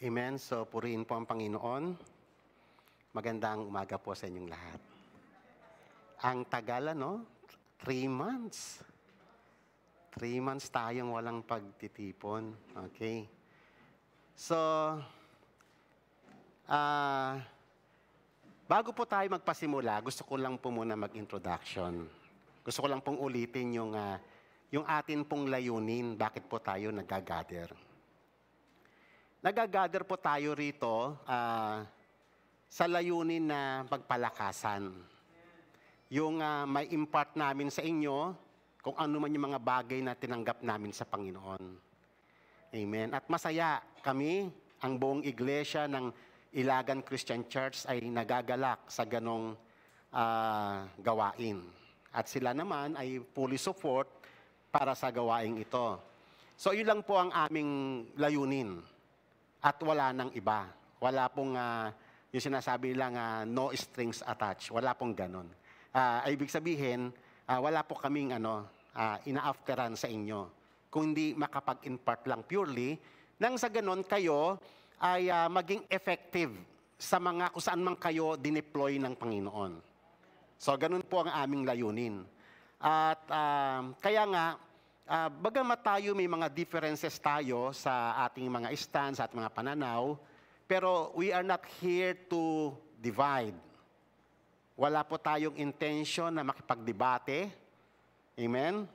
Amen. So, purihin po ang Panginoon. Magandang umaga po sa inyong lahat. Ang tagal, ano? Three months. Three months tayong walang pagtitipon. Okay. So, ah... Uh, Bago po tayo magpasimula, gusto ko lang po muna mag-introduction. Gusto ko lang pong ulitin yung, uh, yung atin pong layunin, bakit po tayo nag-gather. Nagagather po tayo rito uh, sa layunin na pagpalakasan. Yung uh, may impart namin sa inyo, kung ano man yung mga bagay na tinanggap namin sa Panginoon. Amen. At masaya kami, ang buong iglesia ng Ilagan Christian Church ay nagagalak sa ganong uh, gawain. At sila naman ay fully support para sa gawaing ito. So, yun lang po ang aming layunin at wala nang iba. Wala pong uh, yung sinasabi lang uh, ah, no strings attached. Wala pong ganun. Uh, ibig sabihin, uh, wala po kaming ano, uh, ina-afteran sa inyo. Kundi makapag-impart lang purely nang sa ganun kayo ay uh, maging effective sa mga kung saan man kayo dineploy ng Panginoon. So ganun po ang aming layunin. At uh, kaya nga, Uh, bagamat tayo may mga differences tayo sa ating mga stance, at mga pananaw, pero we are not here to divide. Wala po tayong intention na makipagdebate. Amen?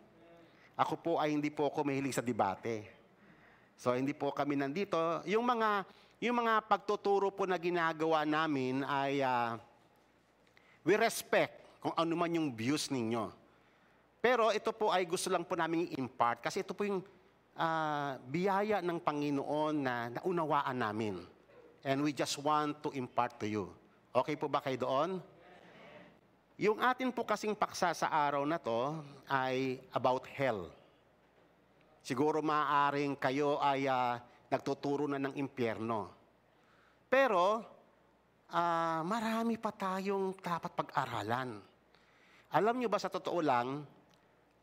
Ako po ay hindi po ako mahilig sa debate. So hindi po kami nandito. Yung mga yung mga pagtuturo po na ginagawa namin ay uh, we respect kung ano man yung views ninyo. Pero ito po ay gusto lang po namin i-impart kasi ito po yung uh, biyaya ng Panginoon na naunawaan namin. And we just want to impart to you. Okay po ba kayo doon? Yung atin po kasing paksa sa araw na to ay about hell. Siguro maaaring kayo ay uh, nagtuturo na ng impyerno. Pero uh, marami pa tayong dapat pag-aralan. Alam nyo ba sa totoo lang,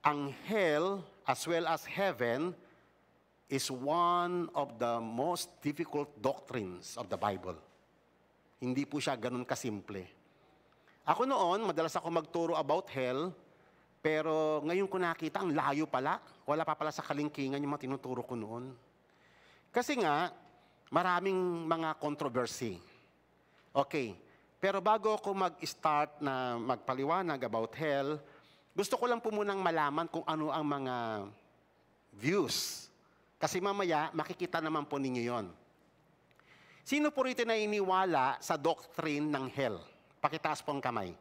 ang hell as well as heaven is one of the most difficult doctrines of the Bible. Hindi po siya ganun kasimple. Ako noon, madalas ako magturo about hell, pero ngayon ko nakita, ang layo pala. Wala pa pala sa kalingkingan yung mga tinuturo ko noon. Kasi nga, maraming mga controversy. Okay, pero bago ako mag-start na magpaliwanag about hell, gusto ko lang po munang malaman kung ano ang mga views. Kasi mamaya, makikita naman po ninyo yon. Sino po rito na iniwala sa doctrine ng hell? Pakitaas po ang kamay.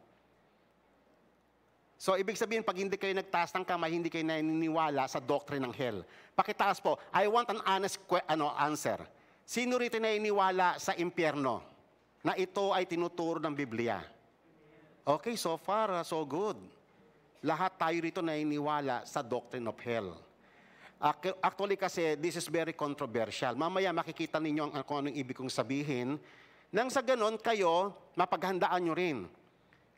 So, ibig sabihin, pag hindi kayo nagtaas ng kamay, hindi kayo naniniwala sa doctrine ng hell. Pakitaas po, I want an honest ano, answer. Sino rito na iniwala sa impyerno na ito ay tinuturo ng Biblia? Okay, so far, so good lahat tayo rito naniniwala sa doctrine of hell. Actually kasi, this is very controversial. Mamaya makikita ninyo ang, kung anong ibig kong sabihin. Nang sa ganon, kayo, mapaghandaan nyo rin.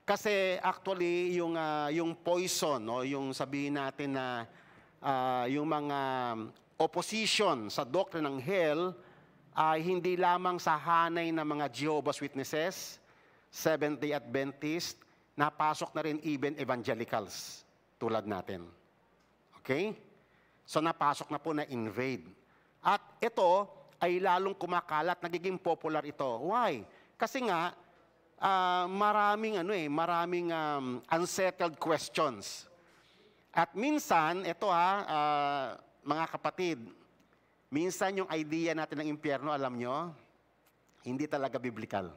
Kasi actually, yung, uh, yung poison, no, yung sabihin natin na uh, yung mga opposition sa doctrine ng hell ay uh, hindi lamang sa hanay ng mga Jehovah's Witnesses, Seventh-day Adventist, napasok na rin even evangelicals tulad natin. Okay? So napasok na po na invade. At ito ay lalong kumakalat, nagiging popular ito. Why? Kasi nga, uh, maraming ano eh, maraming um, unsettled questions. At minsan, ito ha, uh, mga kapatid, minsan yung idea natin ng impyerno, alam nyo, hindi talaga biblical.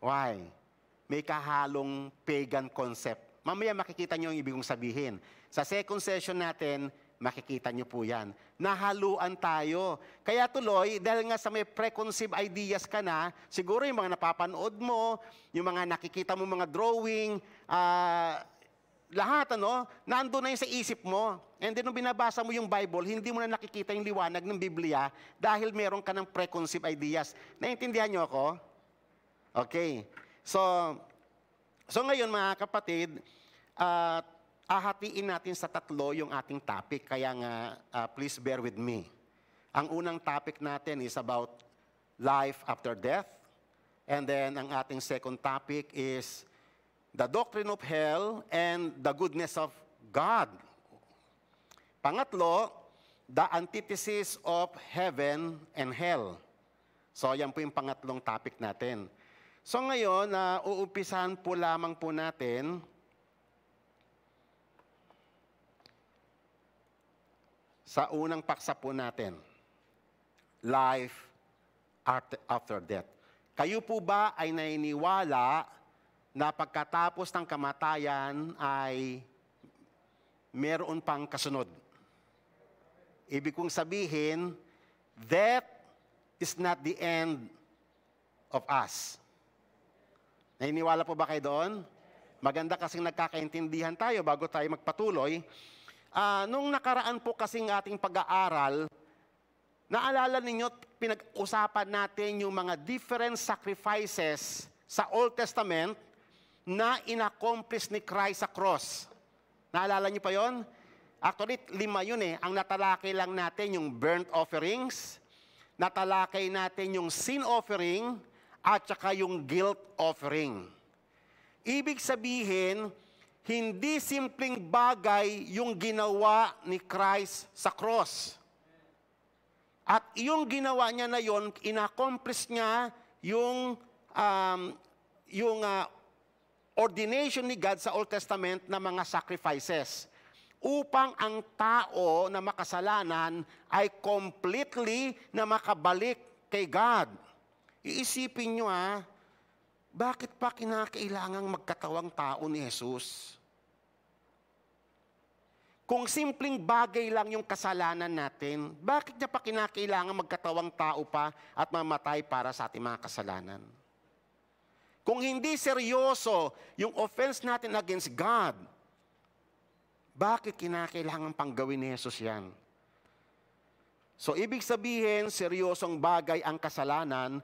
Why? may kahalong pagan concept. Mamaya makikita nyo ang ibig kong sabihin. Sa second session natin, makikita nyo po yan. Nahaluan tayo. Kaya tuloy, dahil nga sa may preconceived ideas ka na, siguro yung mga napapanood mo, yung mga nakikita mo mga drawing, uh, lahat ano, nando na yun sa isip mo. And then nung binabasa mo yung Bible, hindi mo na nakikita yung liwanag ng Biblia dahil meron ka ng preconceived ideas. Naintindihan nyo ako? Okay. So, so ngayon mga kapatid, uh, ahatiin natin sa tatlo yung ating topic. Kaya nga, uh, please bear with me. Ang unang topic natin is about life after death. And then, ang ating second topic is the doctrine of hell and the goodness of God. Pangatlo, the antithesis of heaven and hell. So, yan po yung pangatlong topic natin. So ngayon, na uh, uumpisahan po lamang po natin sa unang paksa po natin. Life after death. Kayo po ba ay naniniwala na pagkatapos ng kamatayan ay meron pang kasunod? Ibig kong sabihin, death is not the end of us. Naniniwala po ba kayo doon? Maganda kasing nagkakaintindihan tayo bago tayo magpatuloy. Uh, nung nakaraan po kasing ating pag-aaral, naalala ninyo, pinag-usapan natin yung mga different sacrifices sa Old Testament na inaccomplish ni Christ sa cross. Naalala niyo pa yon? Actually, lima yun eh. Ang natalakay lang natin yung burnt offerings, natalakay natin yung sin offering, at saka yung guilt offering. Ibig sabihin, hindi simpleng bagay yung ginawa ni Christ sa cross. At yung ginawa niya na yon, inaccomplish niya yung um, yung uh, ordination ni God sa Old Testament na mga sacrifices upang ang tao na makasalanan ay completely na makabalik kay God. Iisipin nyo ha, ah, bakit pa kinakailangang magkatawang tao ni Jesus? Kung simpleng bagay lang yung kasalanan natin, bakit niya pa kinakailangan magkatawang tao pa at mamatay para sa ating mga kasalanan? Kung hindi seryoso yung offense natin against God, bakit kinakailangan pang gawin ni Jesus yan? So, ibig sabihin, seryosong bagay ang kasalanan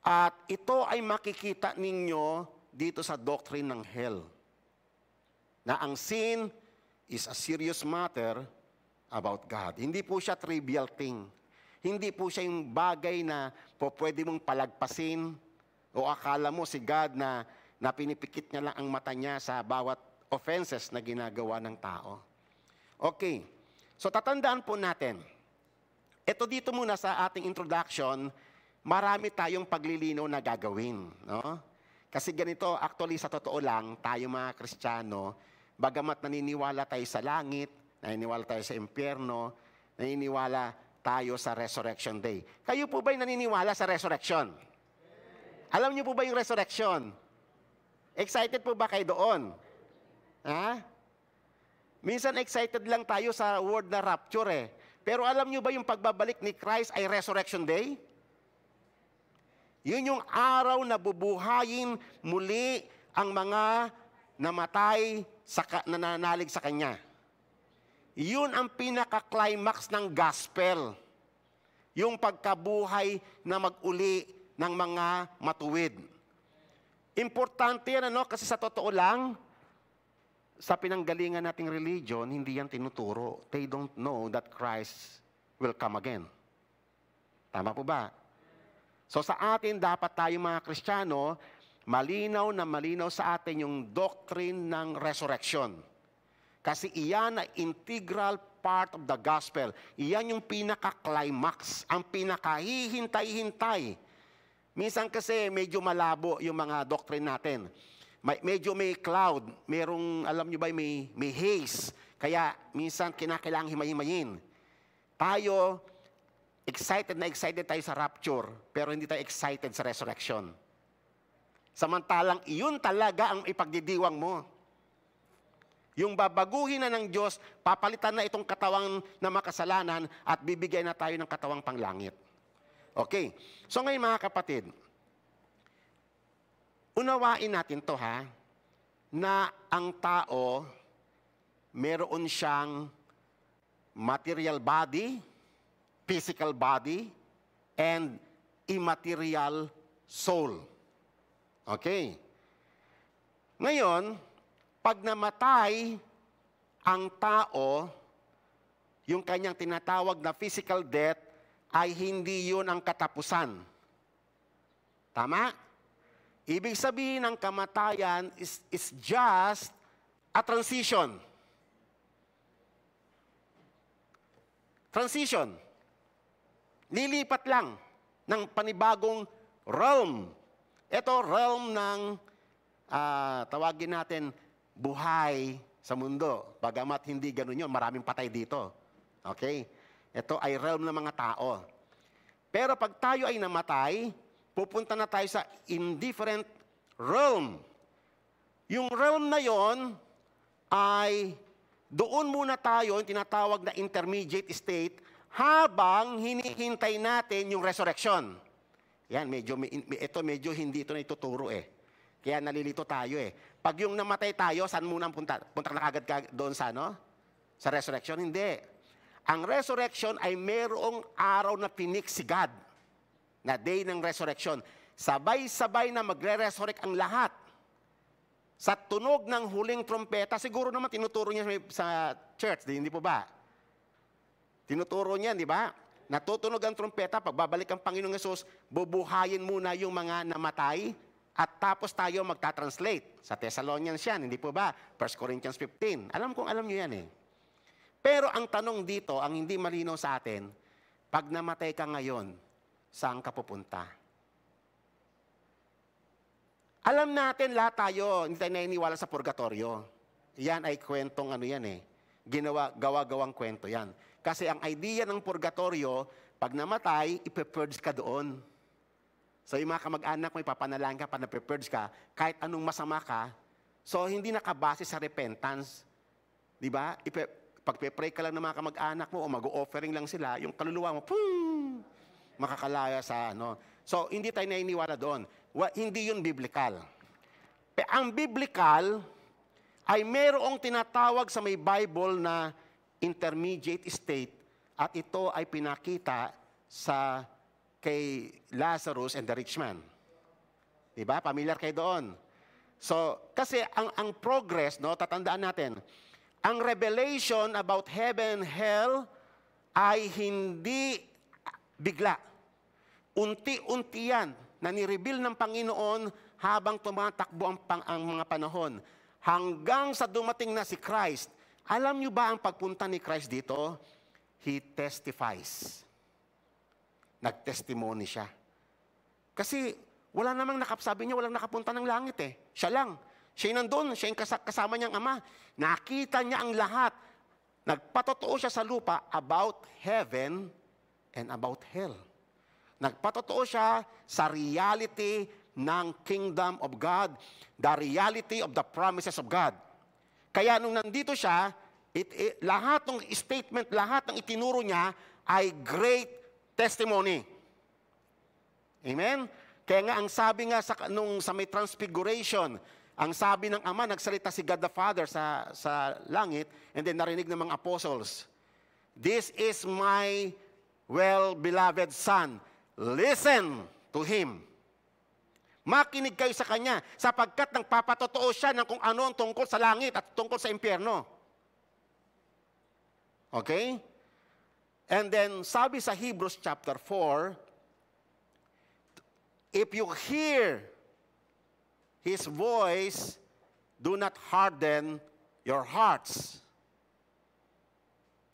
at ito ay makikita ninyo dito sa doctrine ng hell. Na ang sin is a serious matter about God. Hindi po siya trivial thing. Hindi po siya yung bagay na po pwede mong palagpasin o akala mo si God na, na pinipikit niya lang ang mata niya sa bawat offenses na ginagawa ng tao. Okay. So tatandaan po natin. Ito dito muna sa ating introduction, marami tayong paglilino na gagawin. No? Kasi ganito, actually sa totoo lang, tayo mga Kristiyano, bagamat naniniwala tayo sa langit, naniniwala tayo sa impyerno, naniniwala tayo sa Resurrection Day. Kayo po ba'y naniniwala sa resurrection? Alam niyo po ba yung resurrection? Excited po ba kayo doon? Ha? Minsan excited lang tayo sa word na rapture eh. Pero alam niyo ba yung pagbabalik ni Christ ay Resurrection Day? Yun yung araw na bubuhayin muli ang mga namatay sa nananalig sa Kanya. Yun ang pinaka-climax ng gospel. Yung pagkabuhay na mag-uli ng mga matuwid. Importante yan, ano? Kasi sa totoo lang, sa pinanggalingan nating religion, hindi yan tinuturo. They don't know that Christ will come again. Tama po ba? So sa atin, dapat tayo mga Kristiyano, malinaw na malinaw sa atin yung doctrine ng resurrection. Kasi iyan ay integral part of the gospel. Iyan yung pinaka-climax, ang pinakahihintay-hintay. Minsan kasi medyo malabo yung mga doctrine natin. May, medyo may cloud, merong, alam nyo ba, may, may haze. Kaya minsan kinakailangang himay-himayin. Tayo, Excited na excited tayo sa rapture, pero hindi tayo excited sa resurrection. Samantalang iyon talaga ang ipagdidiwang mo. Yung babaguhin na ng Diyos, papalitan na itong katawang na makasalanan at bibigyan na tayo ng katawang panglangit. Okay. So ngayon mga kapatid, unawain natin to ha, na ang tao, meron siyang material body, physical body and immaterial soul. Okay. Ngayon, pag namatay ang tao, yung kanyang tinatawag na physical death ay hindi yun ang katapusan. Tama? Ibig sabihin ng kamatayan is, is just a transition. Transition. Lilipat lang ng panibagong realm. Ito, realm ng, uh, tawagin natin, buhay sa mundo. Bagamat hindi ganun yun, maraming patay dito. Okay? Ito ay realm ng mga tao. Pero pag tayo ay namatay, pupunta na tayo sa indifferent realm. Yung realm na yon ay doon muna tayo, yung tinatawag na intermediate state, habang hinihintay natin yung resurrection. Yan, medyo, ito medyo hindi ito na ituturo eh. Kaya nalilito tayo eh. Pag yung namatay tayo, saan muna punta? Punta na kagad ka doon sa ano? Sa resurrection? Hindi. Ang resurrection ay mayroong araw na pinik si God. Na day ng resurrection. Sabay-sabay na magre-resurrect ang lahat. Sa tunog ng huling trompeta, siguro naman tinuturo niya sa church, di, hindi po ba? Tinuturo niyan, di ba? Natutunog ang trumpeta, pagbabalik ang Panginoong Yesus, bubuhayin muna yung mga namatay at tapos tayo magta-translate. Sa Thessalonians yan, hindi po ba? 1 Corinthians 15. Alam kong alam nyo yan eh. Pero ang tanong dito, ang hindi malinaw sa atin, pag namatay ka ngayon, saan ka pupunta? Alam natin lahat tayo, hindi tayo naniniwala sa purgatorio. Yan ay kwentong ano yan eh. Ginawa, gawa-gawang kwento yan. Kasi ang idea ng purgatorio, pag namatay, ipepurge ka doon. So yung mga kamag-anak mo, ipapanalan ka, panapepurge ka, kahit anong masama ka, so hindi nakabase sa repentance. Di ba? Ipe, pagpe-pray ka lang ng mga kamag-anak mo o mag-offering lang sila, yung kaluluwa mo, pum, makakalaya sa ano. So, hindi tayo nainiwala doon. Well, hindi yun biblical. Ang biblical ay merong tinatawag sa may Bible na intermediate state at ito ay pinakita sa kay Lazarus and the rich man. 'Di ba? Familiar kayo doon. So, kasi ang ang progress, no, tatandaan natin. Ang revelation about heaven, hell ay hindi bigla. Unti-unti yan na ni-reveal ng Panginoon habang tumatakbo ang, pang, ang mga panahon. Hanggang sa dumating na si Christ alam niyo ba ang pagpunta ni Christ dito? He testifies. Nagtestimony siya. Kasi wala namang nakapsabi niya, walang nakapunta ng langit eh. Siya lang. Siya yung nandun, siya yung kasama niyang ama. Nakita niya ang lahat. Nagpatotoo siya sa lupa about heaven and about hell. Nagpatotoo siya sa reality ng kingdom of God, the reality of the promises of God. Kaya nung nandito siya, it, it, lahat ng statement, lahat ng itinuro niya ay great testimony. Amen? Kaya nga, ang sabi nga sa, nung, sa may transfiguration, ang sabi ng Ama, nagsalita si God the Father sa, sa langit, and then narinig ng mga apostles, This is my well-beloved Son. Listen to Him. Makinig kayo sa Kanya sapagkat nang papatotoo siya ng kung ano ang tungkol sa langit at tungkol sa impyerno. Okay? And then, sabi sa Hebrews chapter 4, If you hear His voice, do not harden your hearts.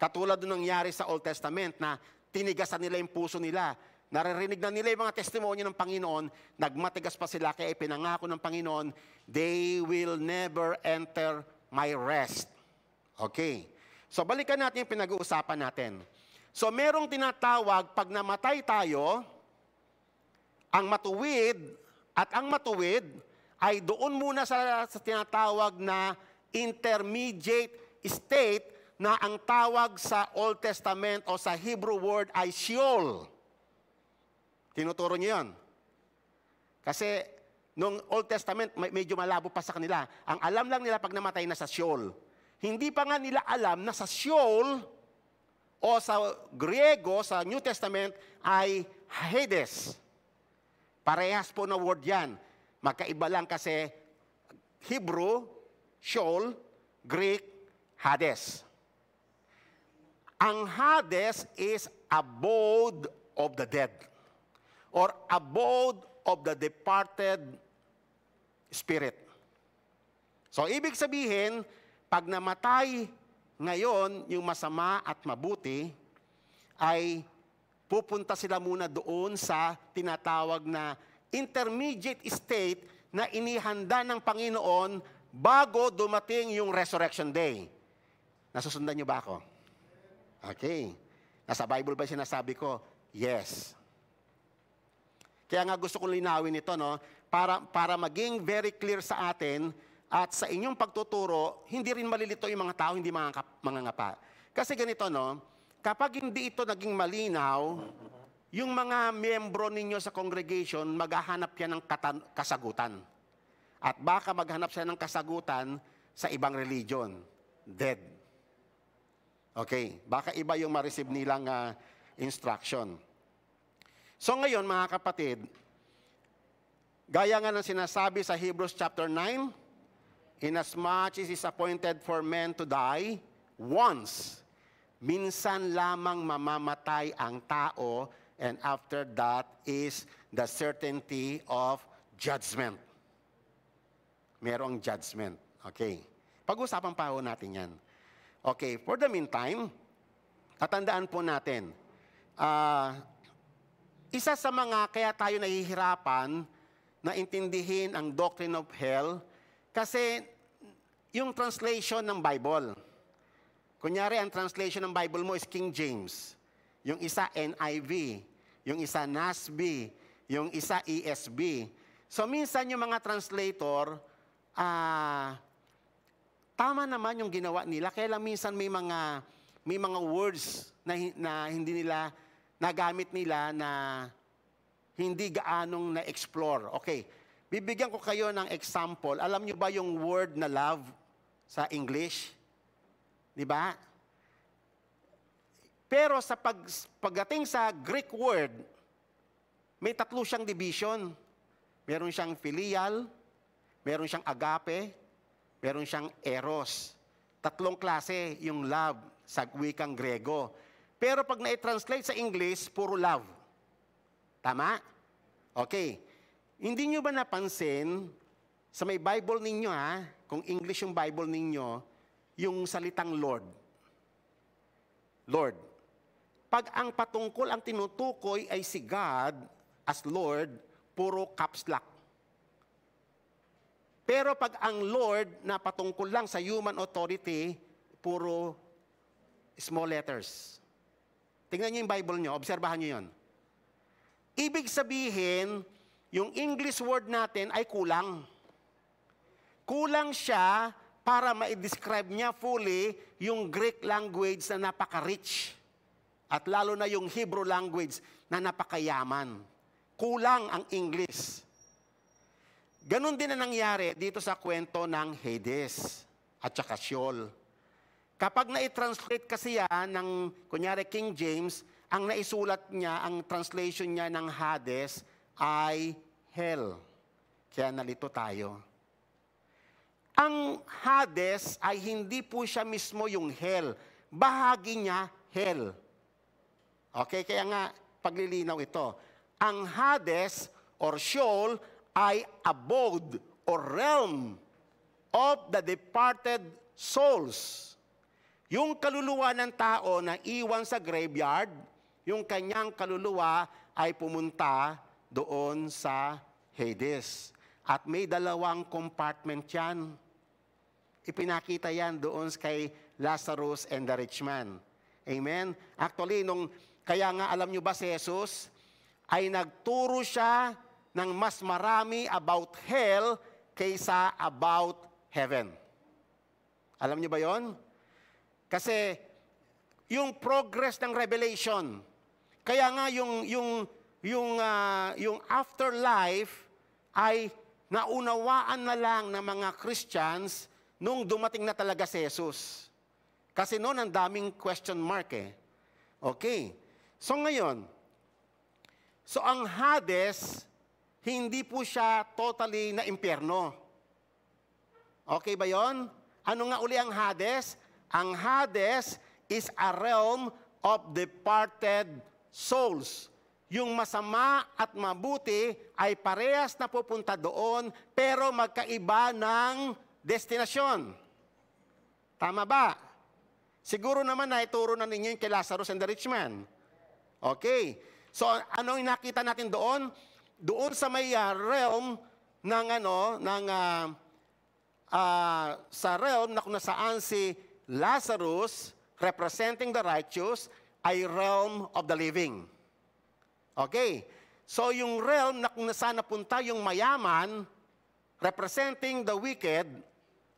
Katulad nung nangyari sa Old Testament na tinigasan nila yung puso nila Naririnig na nila yung mga testimonyo ng Panginoon, nagmatigas pa sila, kaya ipinangako ng Panginoon, they will never enter my rest. Okay. So balikan natin yung pinag-uusapan natin. So merong tinatawag, pag namatay tayo, ang matuwid, at ang matuwid ay doon muna sa, sa tinatawag na intermediate state na ang tawag sa Old Testament o sa Hebrew word ay Sheol. Tinuturo niya yon. Kasi nung Old Testament, medyo malabo pa sa kanila. Ang alam lang nila pag namatay na sa Sheol. Hindi pa nga nila alam na sa Sheol o sa Griego, sa New Testament, ay Hades. Parehas po na word yan. Magkaiba lang kasi Hebrew, Sheol, Greek, Hades. Ang Hades is abode of the dead or abode of the departed spirit. So, ibig sabihin, pag namatay ngayon yung masama at mabuti, ay pupunta sila muna doon sa tinatawag na intermediate state na inihanda ng Panginoon bago dumating yung Resurrection Day. Nasusundan niyo ba ako? Okay. Nasa Bible ba sinasabi ko? Yes. Kaya nga gusto kong linawin ito, no? Para, para maging very clear sa atin at sa inyong pagtuturo, hindi rin malilito yung mga tao, hindi mga, mga ngapa. Kasi ganito, no? Kapag hindi ito naging malinaw, yung mga miyembro ninyo sa congregation, maghahanap yan ng kasagutan. At baka maghanap siya ng kasagutan sa ibang religion. Dead. Okay, baka iba yung ma-receive nilang uh, instruction. So ngayon mga kapatid, gaya nga ng sinasabi sa Hebrews chapter 9, inasmuch as is appointed for men to die once, minsan lamang mamamatay ang tao and after that is the certainty of judgment. Merong judgment. Okay. Pag-usapan pa ho natin yan. Okay, for the meantime, tatandaan po natin, uh, isa sa mga kaya tayo nahihirapan na intindihin ang doctrine of hell kasi yung translation ng Bible. Kunyari, ang translation ng Bible mo is King James. Yung isa NIV, yung isa NASB, yung isa ESB. So minsan yung mga translator, ah, uh, tama naman yung ginawa nila. Kaya lang minsan may mga, may mga words na, na hindi nila nagamit nila na hindi gaanong na-explore. Okay, bibigyan ko kayo ng example. Alam nyo ba yung word na love sa English? Di ba? Pero sa pag, pagdating sa Greek word, may tatlo siyang division. Meron siyang filial, meron siyang agape, meron siyang eros. Tatlong klase yung love sa wikang Grego. Pero pag na-translate sa English, puro love. Tama? Okay. Hindi nyo ba napansin sa may Bible ninyo ha, kung English yung Bible ninyo, yung salitang Lord. Lord. Pag ang patungkol ang tinutukoy ay si God as Lord, puro caps lock. Pero pag ang Lord na patungkol lang sa human authority, puro small letters. Tingnan niyo yung Bible niyo, obserbahan niyo yon. Ibig sabihin, yung English word natin ay kulang. Kulang siya para ma-describe niya fully yung Greek language na napaka-rich. At lalo na yung Hebrew language na napakayaman. Kulang ang English. Ganon din na nangyari dito sa kwento ng Hades at saka Sheol. Kapag na-translate kasi yan ng, kunyari, King James, ang naisulat niya, ang translation niya ng Hades ay hell. Kaya nalito tayo. Ang Hades ay hindi po siya mismo yung hell. Bahagi niya, hell. Okay, kaya nga paglilinaw ito. Ang Hades or Sheol ay abode or realm of the departed souls. Yung kaluluwa ng tao na iwan sa graveyard, yung kanyang kaluluwa ay pumunta doon sa Hades. At may dalawang compartment yan. Ipinakita yan doon kay Lazarus and the rich man. Amen? Actually, nung, kaya nga alam nyo ba si Jesus, ay nagturo siya ng mas marami about hell kaysa about heaven. Alam nyo ba yon? Kasi yung progress ng revelation. Kaya nga yung yung yung uh, yung afterlife ay naunawaan na lang ng mga Christians nung dumating na talaga si Jesus. Kasi noon ang daming question mark eh. Okay. So ngayon, so ang Hades hindi po siya totally na impyerno. Okay ba 'yon? Ano nga uli ang Hades? Ang Hades is a realm of departed souls. Yung masama at mabuti ay parehas na pupunta doon pero magkaiba ng destinasyon. Tama ba? Siguro naman na ituro na ninyo yung kay Lazarus and the rich man. Okay. So ano yung nakita natin doon? Doon sa may uh, realm ng ano, ng uh, uh, sa realm na kung nasaan si Lazarus, representing the righteous, ay realm of the living. Okay? So yung realm na kung nasaan napunta yung mayaman, representing the wicked,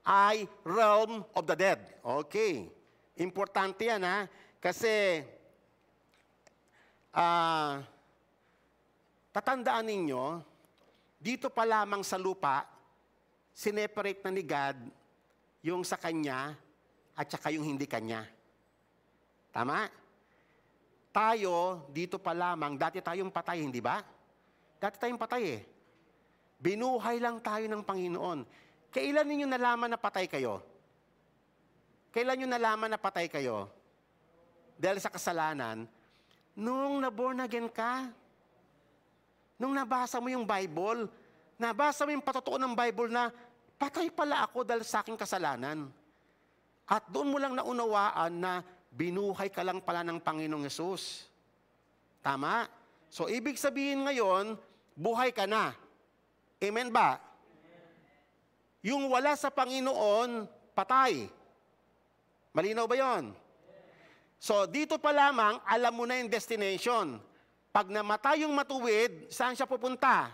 ay realm of the dead. Okay. Importante yan ha. Kasi, uh, tatandaan ninyo, dito pa lamang sa lupa, sineparate na ni God yung sa kanya at saka yung hindi kanya. Tama? Tayo, dito pa lamang, dati tayong patay, hindi ba? Dati tayong patay eh. Binuhay lang tayo ng Panginoon. Kailan ninyo nalaman na patay kayo? Kailan nyo nalaman na patay kayo? Dahil sa kasalanan, nung naborn again ka, nung nabasa mo yung Bible, nabasa mo yung patotoo ng Bible na patay pala ako dahil sa aking kasalanan. At doon mo lang naunawaan na binuhay ka lang pala ng Panginoong Yesus. Tama? So, ibig sabihin ngayon, buhay ka na. Amen ba? Yung wala sa Panginoon, patay. Malinaw ba yon? So, dito pa lamang, alam mo na yung destination. Pag namatay yung matuwid, saan siya pupunta?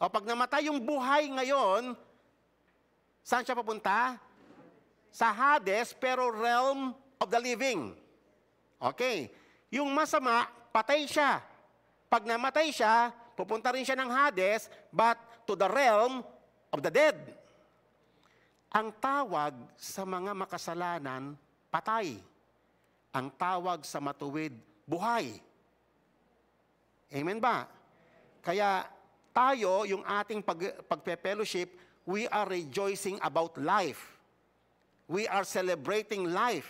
O pag namatay yung buhay ngayon, Saan siya papunta? Sa Hades, pero realm of the living. Okay. Yung masama, patay siya. Pag namatay siya, pupunta rin siya ng Hades, but to the realm of the dead. Ang tawag sa mga makasalanan, patay. Ang tawag sa matuwid, buhay. Amen ba? Kaya tayo, yung ating pag, pagpe-fellowship, we are rejoicing about life. We are celebrating life.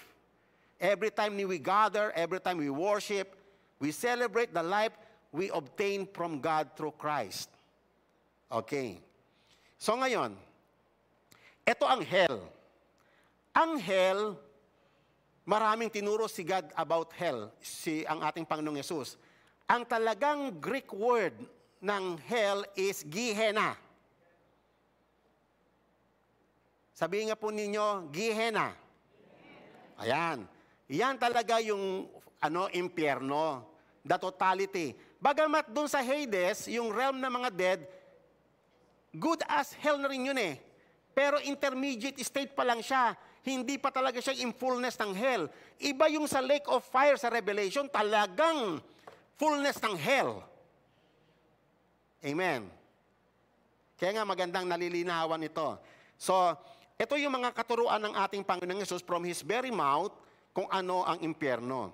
Every time we gather, every time we worship, we celebrate the life we obtain from God through Christ. Okay. So ngayon, ito ang hell. Ang hell, maraming tinuro si God about hell, si ang ating Panginoong Yesus. Ang talagang Greek word ng hell is Gehenna. Sabihin nga po ninyo, Gihena. Ayan. Yan talaga yung ano, impyerno. The totality. Bagamat dun sa Hades, yung realm ng mga dead, good as hell na rin yun eh. Pero intermediate state pa lang siya. Hindi pa talaga siya in fullness ng hell. Iba yung sa lake of fire sa Revelation, talagang fullness ng hell. Amen. Kaya nga magandang nalilinawan ito. So, ito yung mga katuruan ng ating Panginoong Yesus from His very mouth kung ano ang impyerno.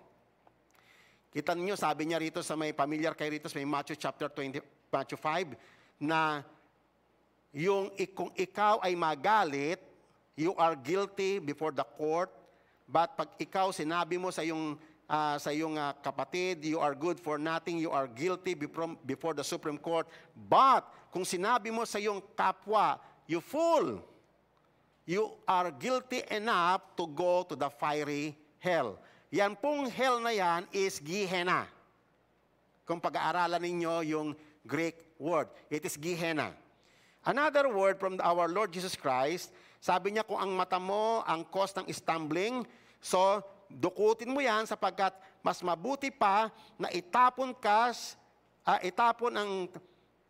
Kita niyo sabi niya rito sa may familiar kay rito sa may Matthew chapter 20, Matthew 5, na yung kung ikaw ay magalit, you are guilty before the court, but pag ikaw sinabi mo sa yung uh, sa yung uh, kapatid, you are good for nothing, you are guilty before, before the Supreme Court. But kung sinabi mo sa yung kapwa, you fool, you are guilty enough to go to the fiery hell. Yan pong hell na yan is Gehenna. Kung pag-aaralan ninyo yung Greek word, it is Gehenna. Another word from our Lord Jesus Christ, sabi niya kung ang mata mo ang cause ng stumbling, so dukutin mo yan sapagkat mas mabuti pa na itapon ka, uh, itapon ang,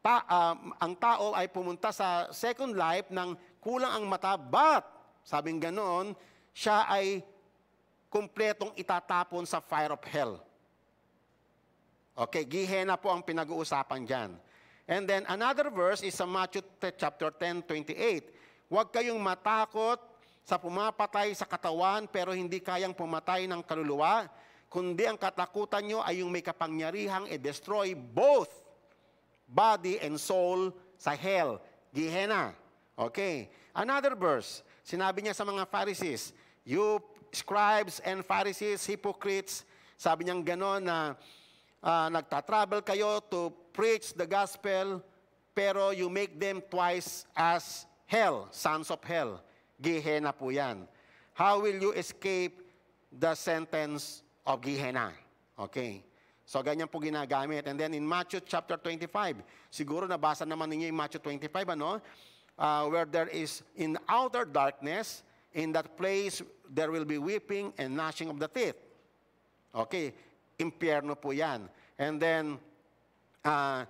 ta, uh, ang tao ay pumunta sa second life ng kulang ang mata, but, sabing ganoon, siya ay kumpletong itatapon sa fire of hell. Okay, gihena po ang pinag-uusapan dyan. And then another verse is sa Matthew chapter 10, 28. Huwag kayong matakot sa pumapatay sa katawan pero hindi kayang pumatay ng kaluluwa, kundi ang katakutan nyo ay yung may kapangyarihang i-destroy both body and soul sa hell, Gihena. Okay. Another verse. Sinabi niya sa mga Pharisees, You scribes and Pharisees, hypocrites, sabi niyang gano'n na uh, nagtatravel kayo to preach the gospel, pero you make them twice as hell, sons of hell. Gehenna po yan. How will you escape the sentence of Gehenna? Okay. So, ganyan po ginagamit. And then in Matthew chapter 25, siguro nabasa naman ninyo yung Matthew 25, ano? uh, where there is in outer darkness, in that place there will be weeping and gnashing of the teeth. Okay, impyerno po yan. And then, uh,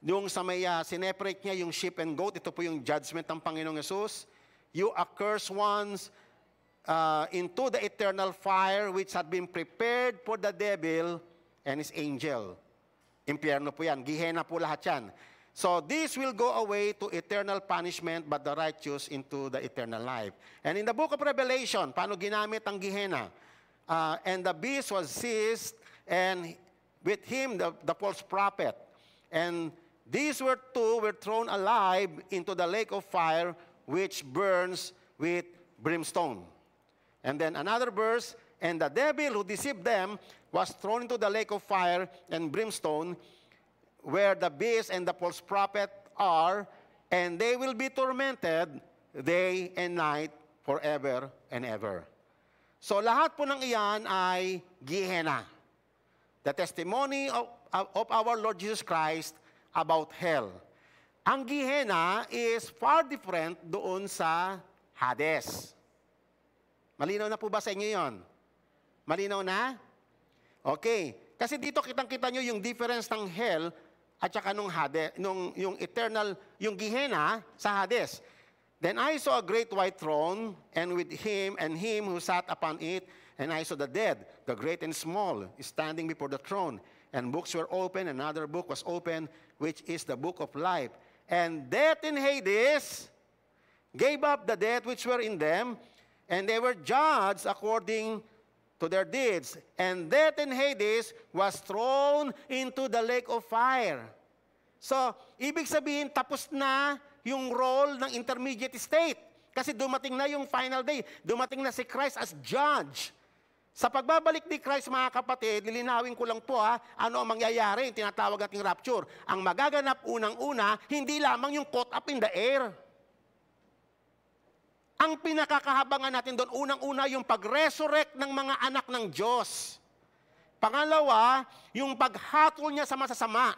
yung sa may uh, sineperate niya yung sheep and goat, ito po yung judgment ng Panginoong Yesus. You accursed ones uh, into the eternal fire which had been prepared for the devil and his angel. Impyerno po yan. Gihena po lahat yan. So this will go away to eternal punishment, but the righteous into the eternal life. And in the book of Revelation, paano ginamit ang gihena, Uh, and the beast was seized, and with him the, the false prophet. And these were two were thrown alive into the lake of fire, which burns with brimstone. And then another verse, and the devil who deceived them was thrown into the lake of fire and brimstone, where the beast and the false prophet are, and they will be tormented day and night forever and ever. So lahat po ng iyan ay Gehenna. The testimony of, of our Lord Jesus Christ about hell. Ang Gehenna is far different doon sa Hades. Malinaw na po ba sa inyo yon? Malinaw na? Okay. Kasi dito kitang-kita nyo yung difference ng hell at saka nung, Hades, nung yung eternal, yung gihena sa Hades. Then I saw a great white throne, and with him and him who sat upon it, and I saw the dead, the great and small, standing before the throne. And books were open, another book was open, which is the book of life. And death in Hades gave up the dead which were in them, and they were judged according to their deeds. And death in Hades was thrown into the lake of fire. So, ibig sabihin, tapos na yung role ng intermediate state. Kasi dumating na yung final day. Dumating na si Christ as judge. Sa pagbabalik ni Christ, mga kapatid, nilinawin ko lang po ha, ano ang mangyayari, tinatawag nating rapture. Ang magaganap unang-una, hindi lamang yung caught up in the air. Ang pinakakahabangan natin doon, unang-una yung pag-resurrect ng mga anak ng Diyos. Pangalawa, yung paghatol niya sa masasama.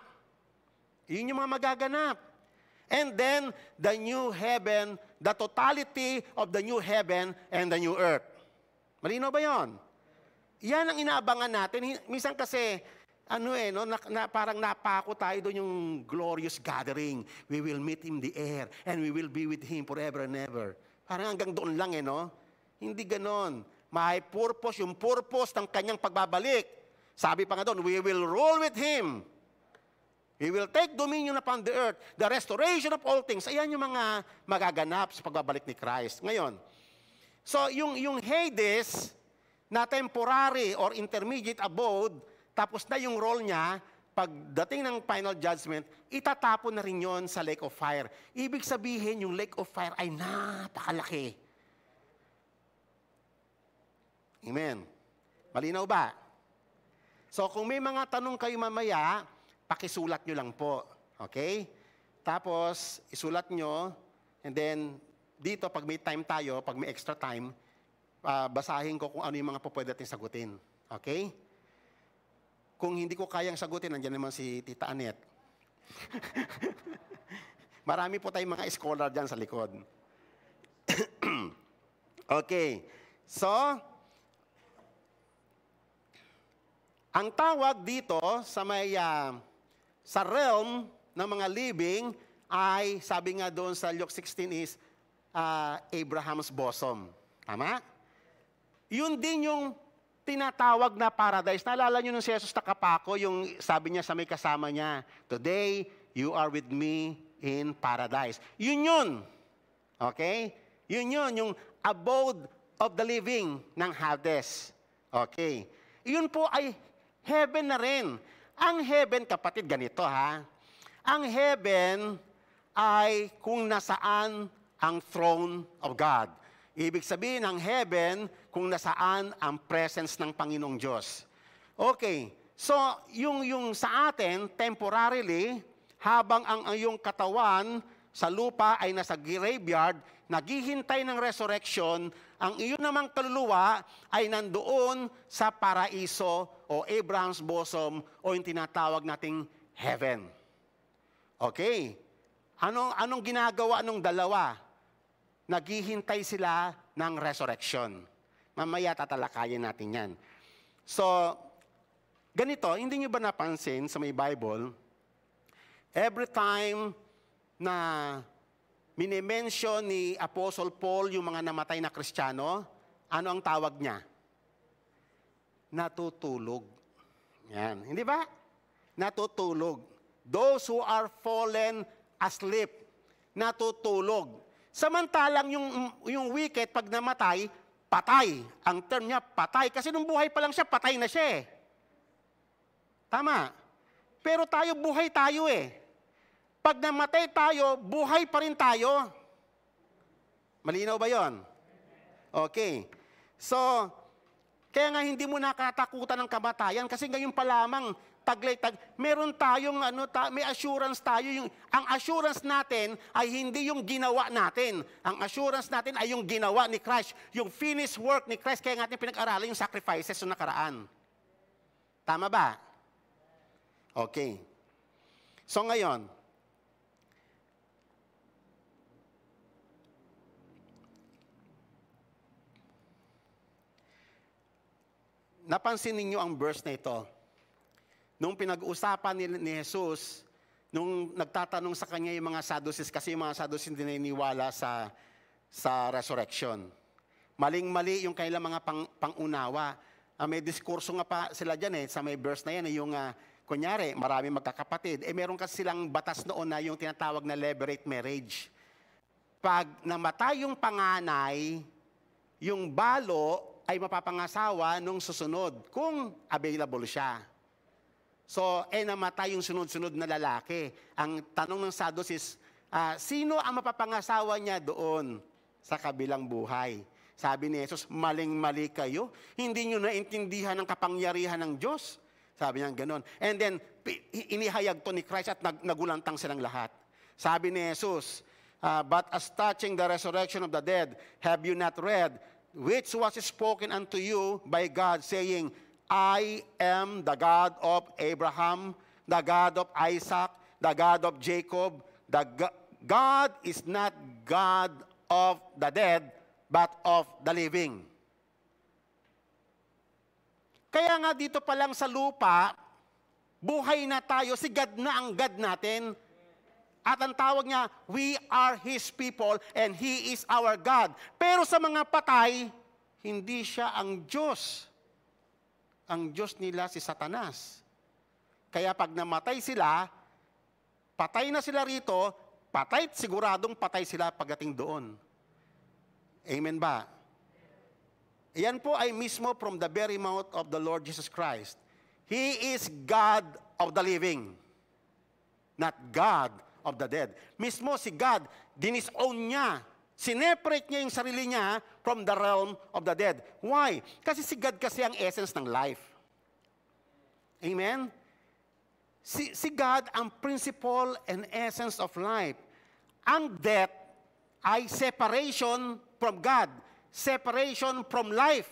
Iyon yung mga magaganap. And then, the new heaven, the totality of the new heaven and the new earth. Malino ba yon? Yan ang inaabangan natin. Minsan kasi, ano eh, no, na, na, parang napako tayo doon yung glorious gathering. We will meet in the air and we will be with Him forever and ever. Parang hanggang doon lang eh, no? Hindi ganon. May purpose, yung purpose ng kanyang pagbabalik. Sabi pa nga doon, we will rule with Him. He will take dominion upon the earth, the restoration of all things. Ayan yung mga magaganap sa pagbabalik ni Christ. Ngayon, so yung, yung Hades na temporary or intermediate abode, tapos na yung role niya, pagdating ng final judgment, itatapon na rin yon sa lake of fire. Ibig sabihin, yung lake of fire ay napakalaki. Amen. Malinaw ba? So kung may mga tanong kayo mamaya, pakisulat nyo lang po. Okay? Tapos, isulat nyo, and then, dito, pag may time tayo, pag may extra time, uh, basahin ko kung ano yung mga po pwede natin sagutin. Okay? Kung hindi ko kayang sagutin, nandiyan naman si Tita Anet. Marami po tayong mga scholar dyan sa likod. okay. So, ang tawag dito sa may uh, sa realm ng mga living ay sabi nga doon sa Luke 16 is uh, Abraham's bosom. Tama? Yun din yung tinatawag na paradise. Naalala nyo nung si Jesus Takapako, yung sabi niya sa may kasama niya, Today, you are with me in paradise. Yun yun. Okay? Yun yun, yung abode of the living ng Hades. Okay. Yun po ay heaven na rin. Ang heaven, kapatid, ganito ha. Ang heaven ay kung nasaan ang throne of God. Ibig sabihin ng heaven kung nasaan ang presence ng Panginoong Diyos. Okay, so yung, yung sa atin, temporarily, habang ang iyong katawan sa lupa ay nasa graveyard, naghihintay ng resurrection, ang iyon namang kaluluwa ay nandoon sa paraiso o Abraham's bosom o yung tinatawag nating heaven. Okay? Anong, anong ginagawa ng dalawa? naghihintay sila ng resurrection. Mamaya tatalakayin natin yan. So, ganito, hindi nyo ba napansin sa may Bible, every time na minimension ni Apostle Paul yung mga namatay na Kristiyano, ano ang tawag niya? Natutulog. Yan. Hindi ba? Natutulog. Those who are fallen asleep, natutulog. Samantalang yung, yung wicked, pag namatay, patay. Ang term niya, patay. Kasi nung buhay pa lang siya, patay na siya eh. Tama. Pero tayo, buhay tayo eh. Pag namatay tayo, buhay pa rin tayo. Malinaw ba yon? Okay. So, kaya nga hindi mo nakatakutan ng kamatayan kasi ngayon pa lamang taglaytag, meron tayong ano, ta, may assurance tayo. Yung, ang assurance natin ay hindi yung ginawa natin. Ang assurance natin ay yung ginawa ni Christ, yung finished work ni Christ. Kaya natin pinag-aralan yung sacrifices na nakaraan. Tama ba? Okay. So ngayon, napansin ninyo ang verse na ito nung pinag-usapan ni, ni Jesus, nung nagtatanong sa kanya yung mga Sadducees, kasi yung mga Sadducees hindi naniniwala sa, sa resurrection. Maling-mali yung kailang mga pang, pangunawa. Uh, may diskurso nga pa sila dyan eh, sa may verse na yan, eh, yung uh, kunyari, marami magkakapatid. Eh meron kasi silang batas noon na yung tinatawag na levirate marriage. Pag namatay yung panganay, yung balo ay mapapangasawa nung susunod kung available siya. So, eh, namatay yung sunod-sunod na lalaki. Ang tanong ng Sados is, uh, sino ang mapapangasawa niya doon sa kabilang buhay? Sabi ni Jesus, maling-mali kayo. Hindi nyo naintindihan ang kapangyarihan ng Diyos. Sabi niya ganun. And then, inihayag to ni Christ at nag nagulantang silang lahat. Sabi ni Jesus, uh, But as touching the resurrection of the dead, have you not read, which was spoken unto you by God, saying, I am the God of Abraham, the God of Isaac, the God of Jacob. The God is not God of the dead, but of the living. Kaya nga dito pa lang sa lupa, buhay na tayo, si God na ang God natin. At ang tawag niya, we are His people and He is our God. Pero sa mga patay, hindi siya ang Diyos ang Diyos nila si Satanas. Kaya pag namatay sila, patay na sila rito, patay, siguradong patay sila pagdating doon. Amen ba? Yan po ay mismo from the very mouth of the Lord Jesus Christ. He is God of the living, not God of the dead. Mismo si God, dinis own niya Sineperate niya yung sarili niya from the realm of the dead. Why? Kasi si God kasi ang essence ng life. Amen? Si, si God ang principle and essence of life. Ang death ay separation from God. Separation from life.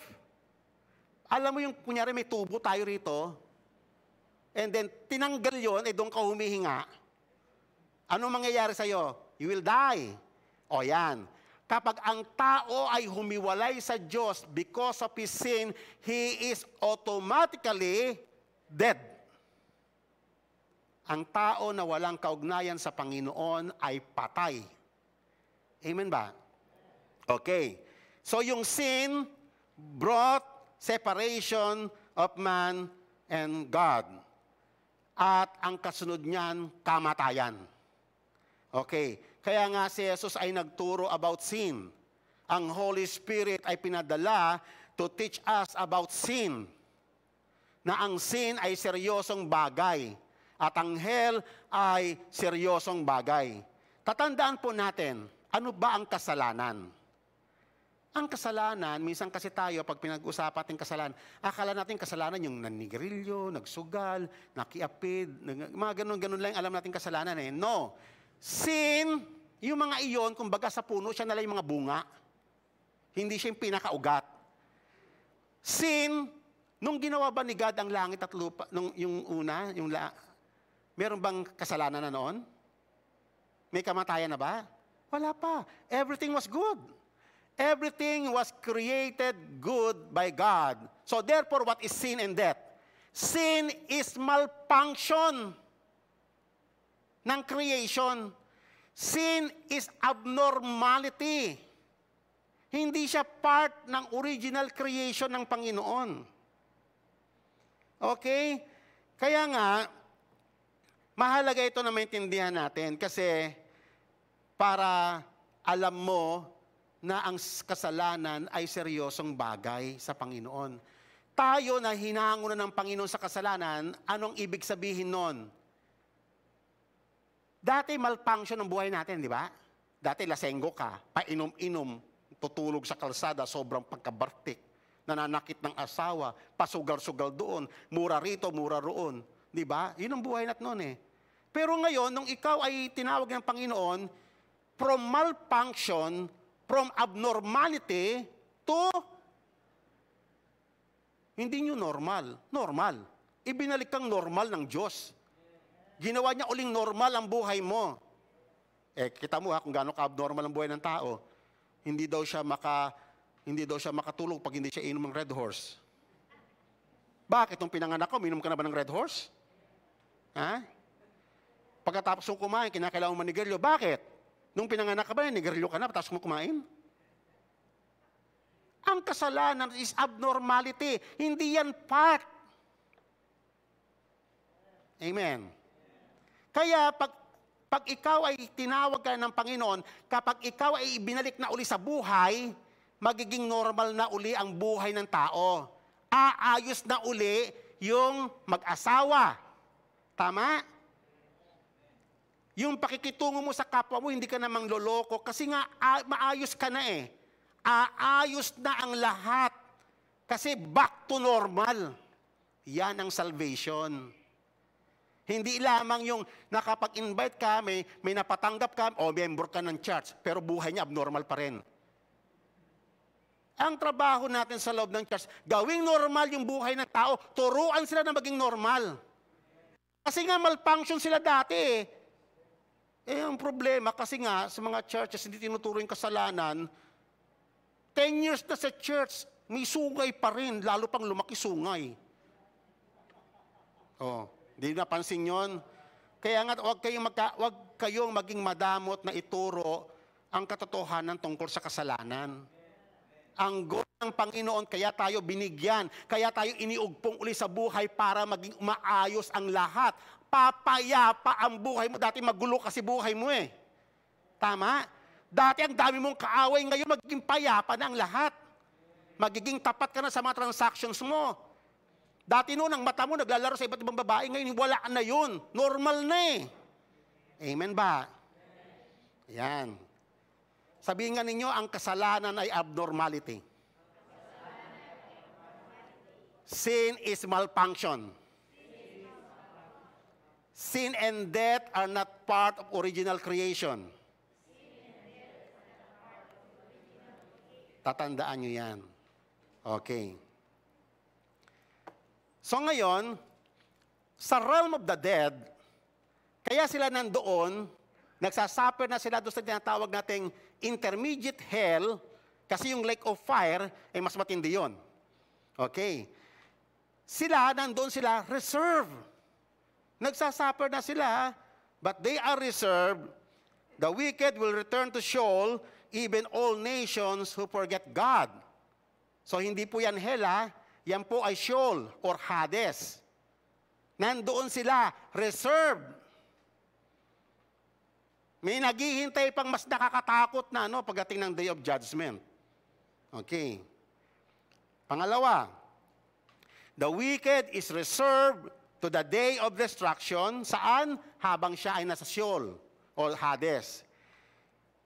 Alam mo yung, kunyari may tubo tayo rito, and then tinanggal yon, eh doon ka humihinga, ano mangyayari sa'yo? You will die. O yan. Kapag ang tao ay humiwalay sa Diyos because of his sin, he is automatically dead. Ang tao na walang kaugnayan sa Panginoon ay patay. Amen ba? Okay. So yung sin brought separation of man and God. At ang kasunod niyan, kamatayan. Okay, kaya nga si Jesus ay nagturo about sin. Ang Holy Spirit ay pinadala to teach us about sin. Na ang sin ay seryosong bagay at ang hell ay seryosong bagay. Tatandaan po natin, ano ba ang kasalanan? Ang kasalanan, minsan kasi tayo, pag pinag-usapan natin kasalanan, akala natin kasalanan yung nanigrilyo, nagsugal, nakiapid, mga ganun-ganun lang alam natin kasalanan eh. No, Sin, yung mga iyon, kumbaga sa puno, siya nalang yung mga bunga. Hindi siya yung pinakaugat. Sin, nung ginawa ba ni God ang langit at lupa, nung, yung una, yung la, meron bang kasalanan na noon? May kamatayan na ba? Wala pa. Everything was good. Everything was created good by God. So therefore, what is sin and death? Sin is malfunction ng creation. Sin is abnormality. Hindi siya part ng original creation ng Panginoon. Okay? Kaya nga, mahalaga ito na maintindihan natin kasi para alam mo na ang kasalanan ay seryosong bagay sa Panginoon. Tayo na hinango ng Panginoon sa kasalanan, anong ibig sabihin nun? Dati malfunction ng buhay natin, di ba? Dati lasenggo ka, painom-inom, tutulog sa kalsada, sobrang pagkabartik, nananakit ng asawa, pasugal-sugal doon, mura rito, mura roon. Di ba? Yun ang buhay natin noon eh. Pero ngayon, nung ikaw ay tinawag ng Panginoon, from malfunction, from abnormality to hindi nyo normal. Normal. Ibinalik kang normal ng Diyos. Ginawa niya uling normal ang buhay mo. Eh, kita mo ha kung gaano ka-abnormal ang buhay ng tao. Hindi daw siya maka hindi daw siya makatulog pag hindi siya inom ng Red Horse. Bakit? Nung pinanganak ko, minom ka na ba ng Red Horse? Ha? Pagkatapos mong kumain, kinakailangan mo manigarilyo. Bakit? Nung pinanganak ka ba, nigarilyo ka na, patapos mo kumain? Ang kasalanan is abnormality. Hindi yan part. Amen. Kaya pag, pag ikaw ay tinawag ka ng Panginoon, kapag ikaw ay ibinalik na uli sa buhay, magiging normal na uli ang buhay ng tao. Aayos na uli yung mag-asawa. Tama? Yung pakikitungo mo sa kapwa mo, hindi ka namang loloko kasi nga maayos ka na eh. Aayos na ang lahat kasi back to normal. Yan ang salvation. Hindi lamang yung nakapag-invite ka, may, may napatanggap ka, o member ka ng church, pero buhay niya abnormal pa rin. Ang trabaho natin sa loob ng church, gawing normal yung buhay ng tao, turuan sila na maging normal. Kasi nga malfunction sila dati eh. Eh ang problema kasi nga sa mga churches hindi tinuturo yung kasalanan, 10 years na sa church, may sungay pa rin, lalo pang lumaki sungay. Oh. Hindi napansin yon. Kaya nga, huwag kayong, magka, huwag kayong maging madamot na ituro ang katotohanan tungkol sa kasalanan. Ang goal ng Panginoon, kaya tayo binigyan, kaya tayo iniugpong uli sa buhay para maging maayos ang lahat. Papayapa ang buhay mo. Dati magulo kasi buhay mo eh. Tama? Dati ang dami mong kaaway, ngayon magiging payapa na ang lahat. Magiging tapat ka na sa mga transactions mo Dati noon, ang mata mo naglalaro sa iba't ibang babae. Ngayon, wala na yun. Normal na eh. Amen ba? Yan. Sabihin nga ninyo, ang kasalanan ay abnormality. Sin is malfunction. Sin and death are not part of original creation. Tatandaan nyo yan. Okay. So ngayon, sa realm of the dead, kaya sila nandoon, nagsasuffer na sila doon sa tinatawag nating intermediate hell, kasi yung lake of fire, ay eh, mas matindi yon. Okay. Sila, nandoon sila, reserve. Nagsasuffer na sila, but they are reserved. The wicked will return to Sheol, even all nations who forget God. So hindi po yan hell, ha? Yan po ay Sheol or Hades. Nandoon sila, reserved. May naghihintay pang mas nakakatakot na ano, pagdating ng Day of Judgment. Okay. Pangalawa, the wicked is reserved to the day of destruction, saan? Habang siya ay nasa Sheol or Hades.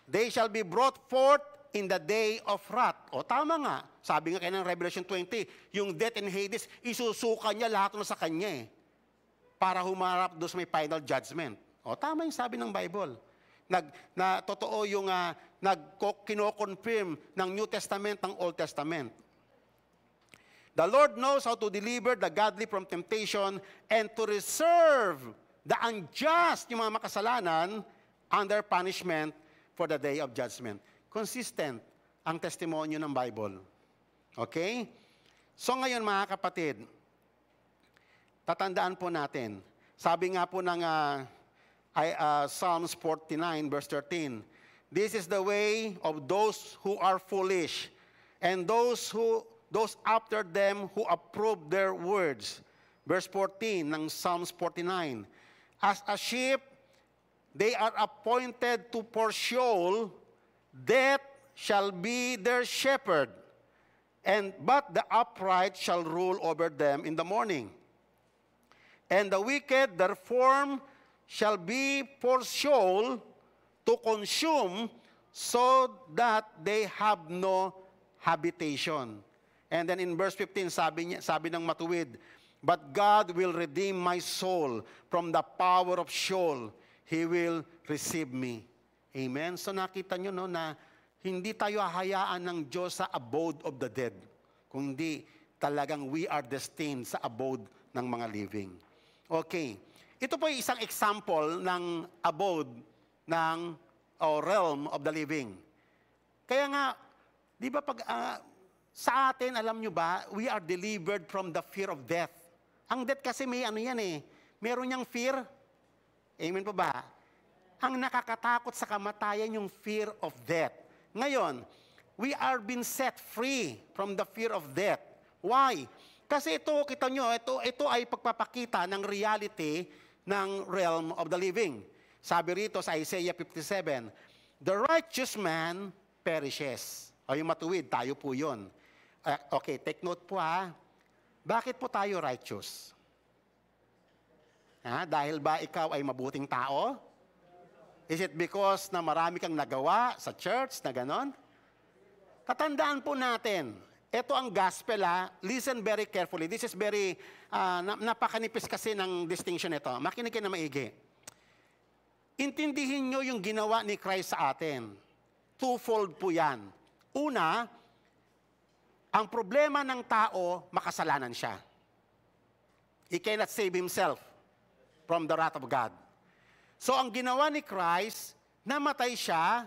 They shall be brought forth in the day of wrath. O tama nga, sabi nga kaya ng Revelation 20, yung death and Hades, isusuka niya lahat na sa kanya eh. Para humarap doon sa may final judgment. O tama yung sabi ng Bible. Nag, na totoo yung uh, nag, kinoconfirm ng New Testament ng Old Testament. The Lord knows how to deliver the godly from temptation and to reserve the unjust, yung mga makasalanan, under punishment for the day of judgment. Consistent ang testimonyo ng Bible. Okay? So ngayon mga kapatid, tatandaan po natin, sabi nga po ng uh, I, uh, Psalms 49 verse 13, This is the way of those who are foolish and those who those after them who approve their words. Verse 14 ng Psalms 49. As a sheep, they are appointed to for shoal, death shall be their shepherd and but the upright shall rule over them in the morning. And the wicked, their form shall be for Sheol to consume so that they have no habitation. And then in verse 15, sabi, niya, sabi ng matuwid, But God will redeem my soul from the power of Sheol. He will receive me. Amen? So nakita niyo no, na hindi tayo hahayaan ng Diyos sa abode of the dead, kundi talagang we are destined sa abode ng mga living. Okay. Ito po ay isang example ng abode ng or realm of the living. Kaya nga, di ba pag uh, sa atin, alam nyo ba, we are delivered from the fear of death. Ang death kasi may ano yan eh, meron niyang fear. Amen po ba? Ang nakakatakot sa kamatayan yung fear of death. Ngayon, we are been set free from the fear of death. Why? Kasi ito, kita nyo, ito, ito ay pagpapakita ng reality ng realm of the living. Sabi rito sa Isaiah 57, The righteous man perishes. O yung matuwid, tayo po yun. Uh, okay, take note po ha. Bakit po tayo righteous? Ha? Dahil ba ikaw ay mabuting tao? Is it because na marami kang nagawa sa church na ganon? Katandaan po natin, ito ang gospel ha. Listen very carefully. This is very, uh, napakanipis kasi ng distinction ito. Makinig kayo na maigi. Intindihin nyo yung ginawa ni Christ sa atin. Twofold po yan. Una, ang problema ng tao, makasalanan siya. He cannot save himself from the wrath of God. So ang ginawa ni Christ, namatay siya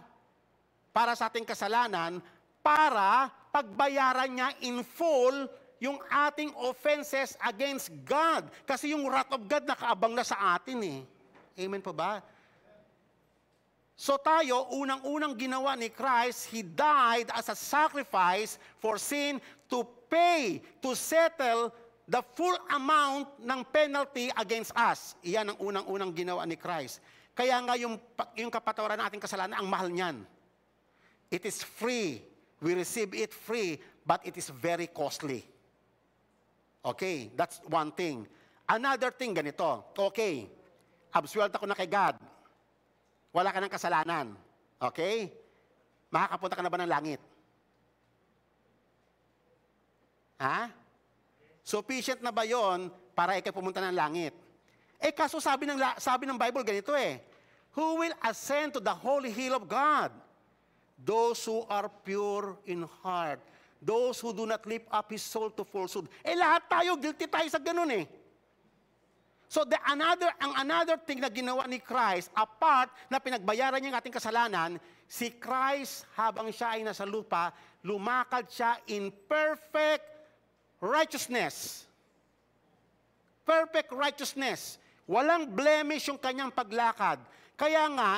para sa ating kasalanan, para pagbayaran niya in full yung ating offenses against God. Kasi yung wrath of God nakaabang na sa atin eh. Amen po ba? So tayo, unang-unang ginawa ni Christ, He died as a sacrifice for sin to pay, to settle the full amount ng penalty against us. Iyan ang unang-unang ginawa ni Christ. Kaya nga yung, yung kapatawaran ng ating kasalanan, ang mahal niyan. It is free. We receive it free, but it is very costly. Okay, that's one thing. Another thing, ganito. Okay, absuelta ko na kay God. Wala ka ng kasalanan. Okay? Makakapunta ka na ba ng langit? Ha? Sufficient na ba yon para ikay pumunta ng langit? Eh kaso sabi ng, sabi ng Bible ganito eh, Who will ascend to the holy hill of God? Those who are pure in heart. Those who do not lift up his soul to falsehood. Eh lahat tayo, guilty tayo sa ganun eh. So the another, ang another thing na ginawa ni Christ, apart na pinagbayaran niya ang ating kasalanan, si Christ habang siya ay nasa lupa, lumakad siya in perfect righteousness. Perfect righteousness. Walang blemish yung kanyang paglakad. Kaya nga,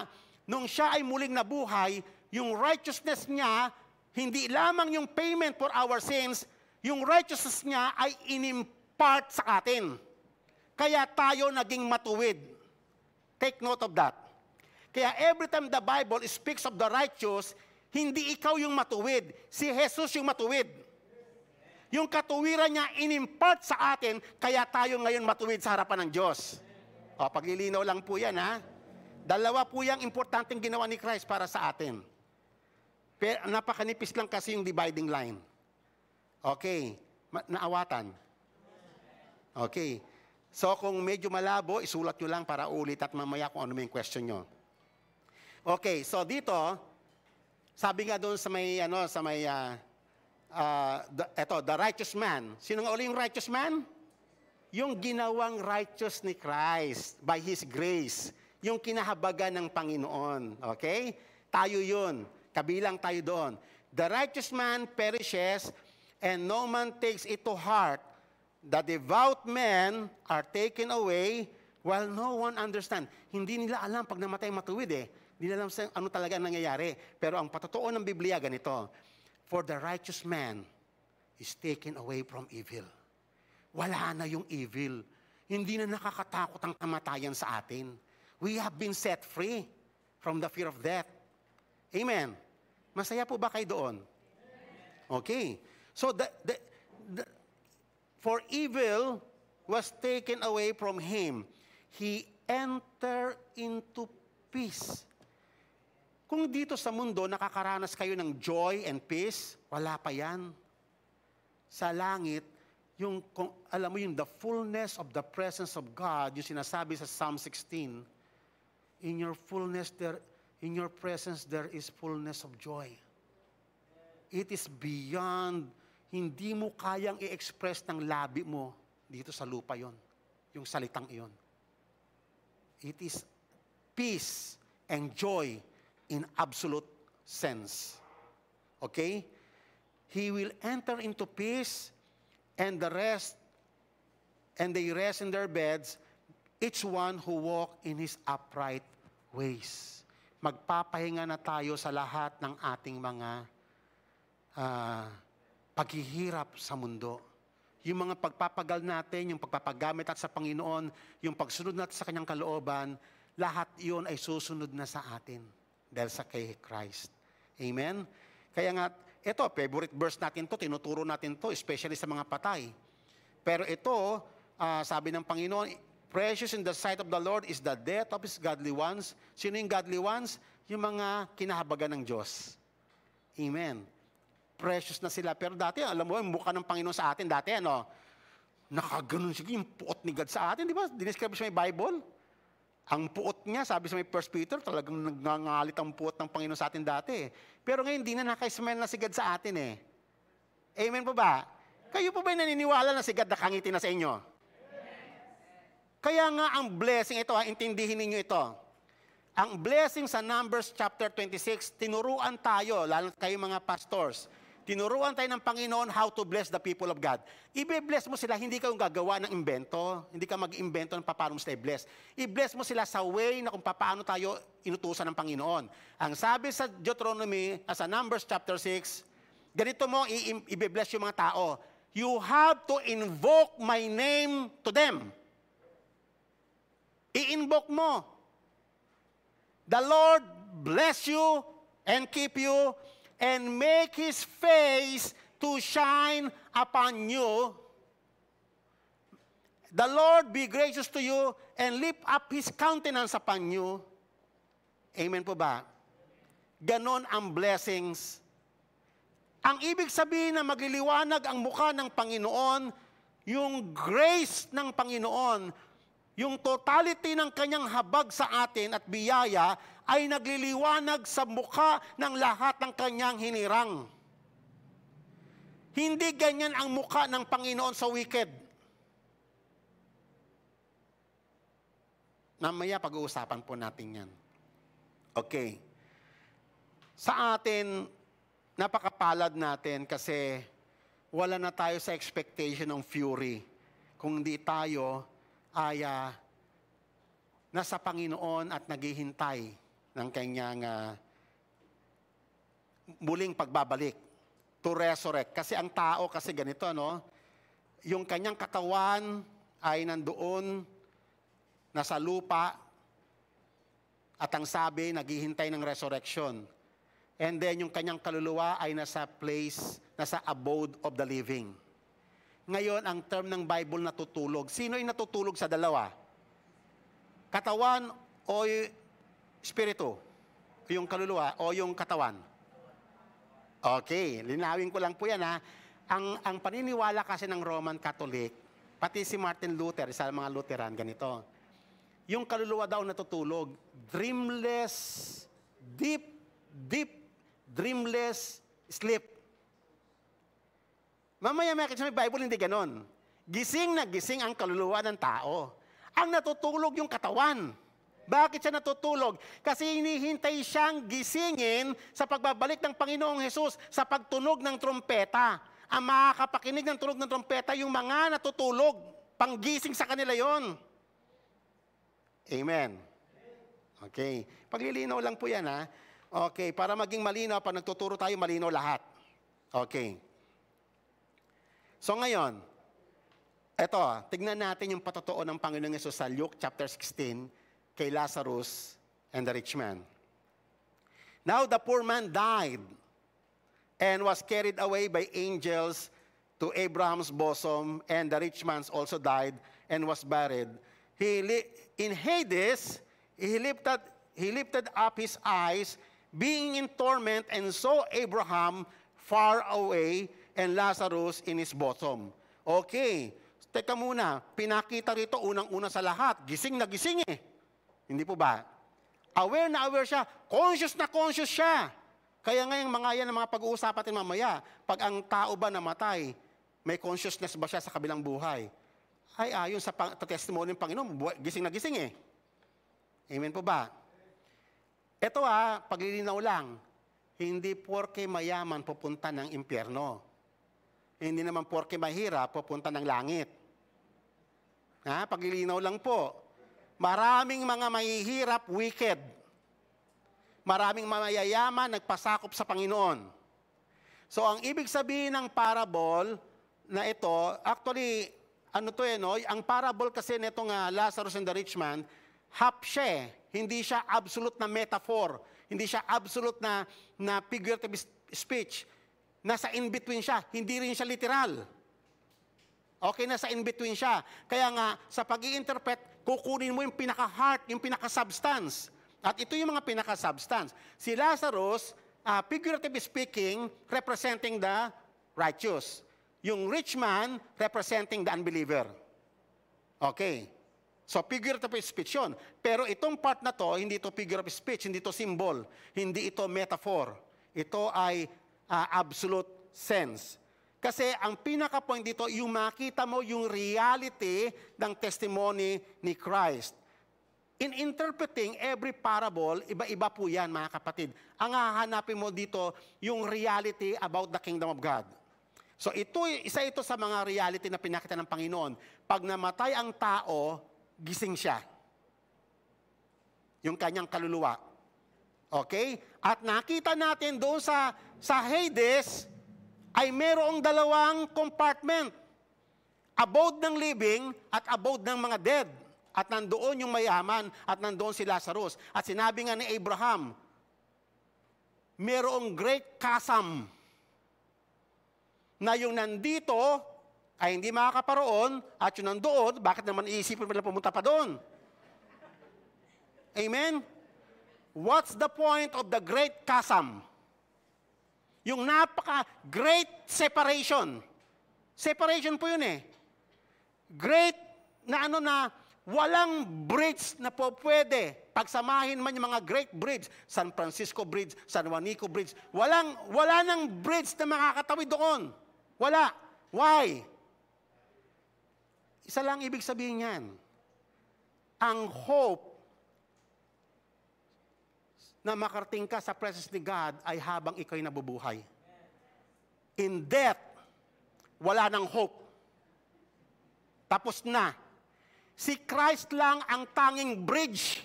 nung siya ay muling nabuhay, yung righteousness niya, hindi lamang yung payment for our sins, yung righteousness niya ay inimpart sa atin. Kaya tayo naging matuwid. Take note of that. Kaya every time the Bible speaks of the righteous, hindi ikaw yung matuwid. Si Jesus yung matuwid. Yung katuwiran niya inimpart sa atin, kaya tayo ngayon matuwid sa harapan ng Diyos. O, paglilinaw lang po yan, ha? Dalawa po yung importanteng ginawa ni Christ para sa atin. Pero napakanipis lang kasi yung dividing line. Okay, Ma- naawatan. Okay. So kung medyo malabo, isulat nyo lang para ulit at mamaya kung ano may question nyo. Okay, so dito, sabi nga doon sa may, ano, sa may, uh, uh, the, eto, the righteous man. Sino nga uli yung righteous man? Yung ginawang righteous ni Christ by His grace. Yung kinahabagan ng Panginoon. Okay? Tayo yun. Kabilang tayo doon. The righteous man perishes and no man takes it to heart. The devout men are taken away while no one understand. Hindi nila alam pag namatay matuwid eh. Hindi nila alam ano talaga ang nangyayari. Pero ang patotoo ng Biblia ganito For the righteous man is taken away from evil. Wala na yung evil. Hindi na nakakatakot ang kamatayan sa atin. We have been set free from the fear of death. Amen. Masaya po ba kayo doon? Okay. So the, the, the for evil was taken away from him. He entered into peace kung dito sa mundo nakakaranas kayo ng joy and peace, wala pa yan. Sa langit, yung, kung, alam mo yung the fullness of the presence of God, yung sinasabi sa Psalm 16, in your fullness there, in your presence there is fullness of joy. It is beyond, hindi mo kayang i-express ng labi mo dito sa lupa yon, yung salitang iyon. It is peace and joy in absolute sense. Okay? He will enter into peace and the rest, and they rest in their beds, each one who walk in his upright ways. Magpapahinga na tayo sa lahat ng ating mga uh, paghihirap sa mundo. Yung mga pagpapagal natin, yung pagpapagamit at sa Panginoon, yung pagsunod natin sa kanyang kalooban, lahat iyon ay susunod na sa atin dahil sa kay Christ. Amen? Kaya nga, ito, favorite verse natin to, tinuturo natin to, especially sa mga patay. Pero ito, uh, sabi ng Panginoon, precious in the sight of the Lord is the death of His godly ones. Sino yung godly ones? Yung mga kinahabagan ng Diyos. Amen. Precious na sila. Pero dati, alam mo, yung mukha ng Panginoon sa atin, dati ano, nakaganon siya, yung puot ni God sa atin, di ba? Dinescribe siya may Bible. Ang puot niya, sabi sa may 1 Peter, talagang nagngangalit ang puot ng Panginoon sa atin dati. Eh. Pero ngayon, hindi na nakaismell na si God sa atin eh. Amen po ba? Kayo po ba naniniwala na si God nakangiti na sa inyo? Kaya nga ang blessing ito, ha, intindihin ninyo ito. Ang blessing sa Numbers chapter 26, tinuruan tayo, lalo kayo mga pastors, Tinuruan tayo ng Panginoon how to bless the people of God. ibe bless mo sila, hindi ka yung gagawa ng invento, hindi ka mag-invento ng paano mo sila i-bless. I-bless mo sila sa way na kung paano tayo inutusan ng Panginoon. Ang sabi sa Deuteronomy, ah, sa Numbers chapter 6, ganito mo i-bless yung mga tao. You have to invoke my name to them. I-invoke mo. The Lord bless you and keep you and make his face to shine upon you. The Lord be gracious to you and lift up his countenance upon you. Amen po ba? Ganon ang blessings. Ang ibig sabihin na magliliwanag ang mukha ng Panginoon, yung grace ng Panginoon, yung totality ng kanyang habag sa atin at biyaya ay nagliliwanag sa mukha ng lahat ng kanyang hinirang. Hindi ganyan ang mukha ng Panginoon sa wicked. Namaya pag-uusapan po natin yan. Okay. Sa atin, napakapalad natin kasi wala na tayo sa expectation ng fury. Kung hindi tayo ay ah, nasa Panginoon at naghihintay ng kanyang uh, muling pagbabalik to resurrect. Kasi ang tao, kasi ganito, ano, yung kanyang katawan ay nandoon nasa lupa at ang sabi, naghihintay ng resurrection. And then yung kanyang kaluluwa ay nasa place, nasa abode of the living. Ngayon, ang term ng Bible natutulog. Sino ay natutulog sa dalawa? Katawan o Espiritu, yung kaluluwa o yung katawan. Okay, linawin ko lang po yan ha. Ang, ang paniniwala kasi ng Roman Catholic, pati si Martin Luther, isa mga Lutheran, ganito. Yung kaluluwa daw natutulog, dreamless, deep, deep, dreamless sleep. Mamaya makikita sa Bible, hindi ganon. Gising na gising ang kaluluwa ng tao. Ang natutulog yung katawan. Bakit siya natutulog? Kasi hinihintay siyang gisingin sa pagbabalik ng Panginoong Hesus sa pagtunog ng trompeta. Ang makakapakinig ng tunog ng trompeta, yung mga natutulog. Panggising sa kanila yon. Amen. Okay. Paglilinaw lang po yan ha. Okay, para maging malino, pag nagtuturo tayo, malino lahat. Okay. So ngayon, eto, tignan natin yung patotoo ng Panginoong Yesus sa Luke chapter 16, kay Lazarus and the rich man. Now the poor man died and was carried away by angels to Abraham's bosom, and the rich man also died and was buried. He li- in Hades, he lifted, he lifted up his eyes, being in torment, and saw Abraham far away and Lazarus in his bosom. Okay, teka muna, pinakita rito unang-una sa lahat, gising na gising eh. Hindi po ba? Aware na aware siya. Conscious na conscious siya. Kaya nga yung mga yan mga pag-uusapan natin mamaya, pag ang tao ba namatay, may consciousness ba siya sa kabilang buhay? Ay, ayon sa pang- testimony ng Panginoon, buhay, gising na gising eh. Amen po ba? Ito ah, paglilinaw lang, hindi porke mayaman pupunta ng impyerno. Hindi naman porke mahirap pupunta ng langit. Ha? Paglilinaw lang po. Maraming mga mahihirap, wicked. Maraming mayayaman, nagpasakop sa Panginoon. So ang ibig sabihin ng parable na ito, actually, ano to eh, no? Ang parable kasi nito nga, Lazarus and the Rich Man, half siya eh. Hindi siya absolute na metaphor. Hindi siya absolute na, na figurative speech. Nasa in-between siya. Hindi rin siya literal. Okay na sa in-between siya. Kaya nga, sa pag interpret kukunin mo yung pinaka-heart, yung pinaka-substance. At ito yung mga pinaka-substance. Si Lazarus, uh, figuratively speaking, representing the righteous. Yung rich man, representing the unbeliever. Okay. So, figure of speech yun. Pero itong part na to, hindi ito figure of speech, hindi ito symbol, hindi ito metaphor. Ito ay uh, absolute sense. Kasi ang pinaka-point dito, yung makita mo yung reality ng testimony ni Christ. In interpreting every parable, iba-iba po yan mga kapatid. Ang hahanapin mo dito, yung reality about the kingdom of God. So ito, isa ito sa mga reality na pinakita ng Panginoon. Pag namatay ang tao, gising siya. Yung kanyang kaluluwa. Okay? At nakita natin doon sa, sa Hades, ay mayroong dalawang compartment. Abode ng living at abode ng mga dead. At nandoon yung mayaman at nandoon si Lazarus. At sinabi nga ni Abraham, mayroong great chasm na yung nandito ay hindi makakaparoon at yung nandoon, bakit naman iisipin nila pumunta pa doon? Amen? What's the point of the great chasm? Yung napaka-great separation. Separation po yun eh. Great na ano na walang bridge na po pwede. Pagsamahin man yung mga great bridge, San Francisco Bridge, San Juanico Bridge, walang, wala nang bridge na makakatawid doon. Wala. Why? Isa lang ibig sabihin niyan. Ang hope na makarating ka sa presence ni God ay habang ikaw'y nabubuhay. In death, wala nang hope. Tapos na. Si Christ lang ang tanging bridge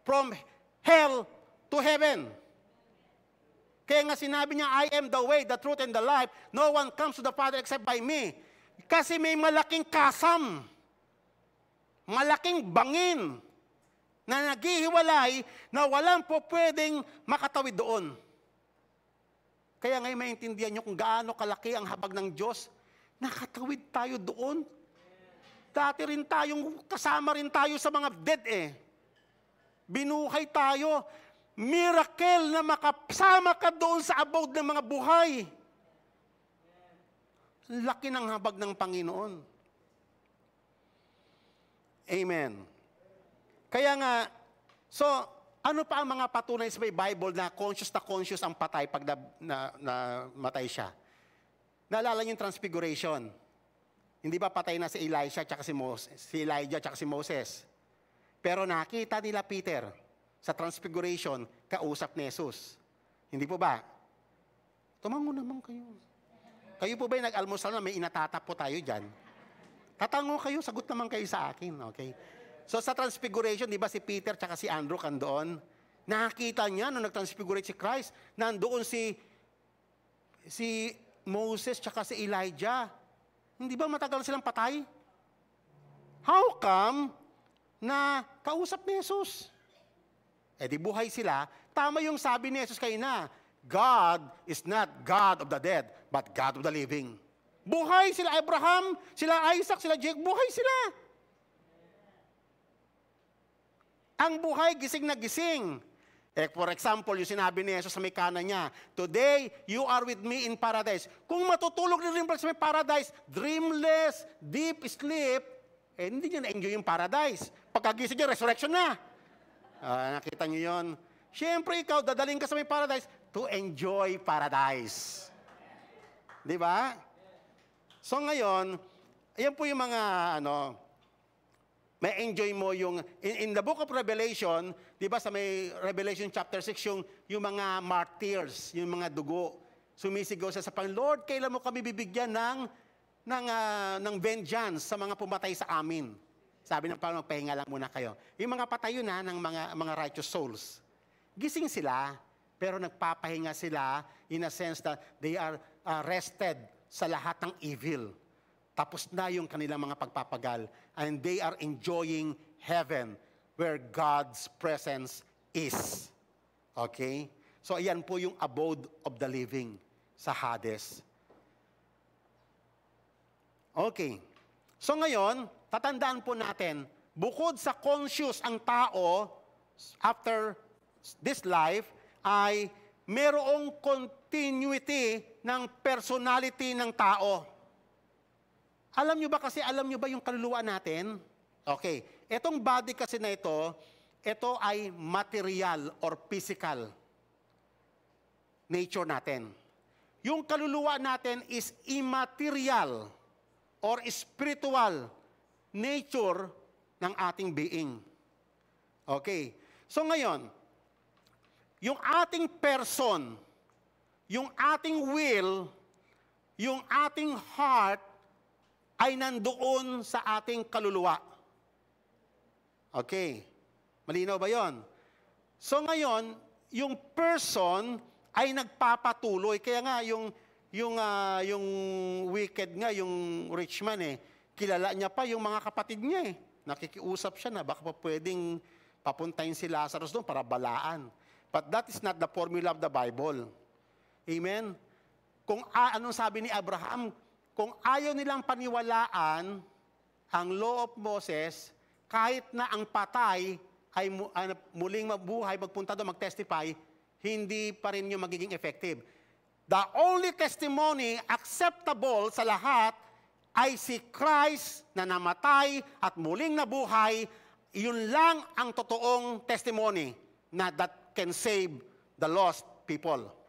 from hell to heaven. Kaya nga sinabi niya, I am the way, the truth, and the life. No one comes to the Father except by me. Kasi may malaking kasam. Malaking bangin na naghihiwalay na walang po pwedeng makatawid doon. Kaya ngayon maintindihan nyo kung gaano kalaki ang habag ng Diyos. Nakatawid tayo doon. Dati rin tayong, kasama rin tayo sa mga dead eh. Binuhay tayo. Miracle na makasama ka doon sa abode ng mga buhay. Laki ng habag ng Panginoon. Amen. Kaya nga, so, ano pa ang mga patunay sa Bible na conscious na conscious ang patay pag na, na, na matay siya? Naalala niyo yung transfiguration. Hindi ba patay na si Elisha at si, Moses, si Elijah at si Moses? Pero nakita nila Peter sa transfiguration, kausap ni Jesus. Hindi po ba? Tumango naman kayo. Kayo po ba yung nag-almusal na may inatatap po tayo dyan? Tatango kayo, sagot naman kayo sa akin, okay? So sa transfiguration, di ba si Peter tsaka si Andrew kan doon? Nakita niya nung nagtransfigurate si Christ, nandoon si si Moses tsaka si Elijah. Hindi ba matagal silang patay? How come na kausap ni Jesus? Eh di buhay sila. Tama yung sabi ni Jesus kay na, God is not God of the dead, but God of the living. Buhay sila Abraham, sila Isaac, sila Jacob, buhay sila. Ang buhay, gising na gising. Eh, for example, yung sinabi ni Jesus sa may kanan niya, Today, you are with me in paradise. Kung matutulog ni Rimbal sa may paradise, dreamless, deep sleep, eh, hindi niya na-enjoy yung paradise. Pagkagising niya, resurrection na. Uh, nakita niyo yon. Siyempre, ikaw, dadaling ka sa may paradise to enjoy paradise. Di ba? So ngayon, ayan po yung mga, ano, may enjoy mo yung, in, in the book of Revelation, di ba sa may Revelation chapter 6, yung, yung mga martyrs, yung mga dugo, sumisigaw sa sa Pang, Lord, kailan mo kami bibigyan ng, ng, uh, ng vengeance sa mga pumatay sa amin? Sabi ng Panginoon, magpahinga lang muna kayo. Yung mga patayo na ng mga, mga righteous souls, gising sila, pero nagpapahinga sila in a sense that they are arrested sa lahat ng evil. Tapos na yung kanilang mga pagpapagal and they are enjoying heaven where God's presence is. Okay? So ayan po yung abode of the living sa Hades. Okay. So ngayon, tatandaan po natin, bukod sa conscious ang tao after this life, ay merong continuity ng personality ng tao. Alam nyo ba kasi, alam nyo ba yung kaluluwa natin? Okay. Itong body kasi na ito, ito ay material or physical nature natin. Yung kaluluwa natin is immaterial or spiritual nature ng ating being. Okay. So ngayon, yung ating person, yung ating will, yung ating heart, ay nandoon sa ating kaluluwa. Okay. Malinaw ba yon? So ngayon, yung person ay nagpapatuloy. Kaya nga yung yung uh, yung wicked nga, yung rich man eh, kilala niya pa yung mga kapatid niya eh. Nakikiusap siya na baka pa pwedeng papuntahin si Lazarus doon para balaan. But that is not the formula of the Bible. Amen? Kung ah, anong sabi ni Abraham, kung ayaw nilang paniwalaan ang law of Moses, kahit na ang patay ay ah, muling mabuhay, magpunta doon, mag-testify, hindi pa rin yung magiging effective. The only testimony acceptable sa lahat ay si Christ na namatay at muling nabuhay. Yun lang ang totoong testimony na that can save the lost people.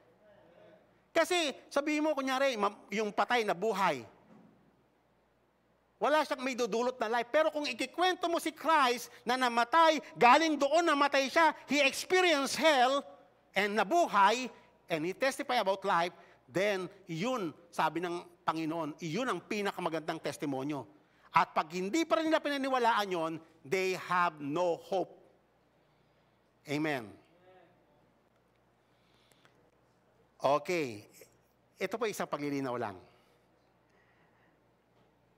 Kasi sabihin mo, kunyari, yung patay na buhay. Wala siyang may dudulot na life. Pero kung ikikwento mo si Christ na namatay, galing doon namatay siya, he experienced hell and nabuhay, and he testify about life, then iyon, sabi ng Panginoon, iyon ang pinakamagandang testimonyo. At pag hindi pa rin nila pinaniwalaan yon, they have no hope. Amen. Okay. Ito po isang paglilinaw lang.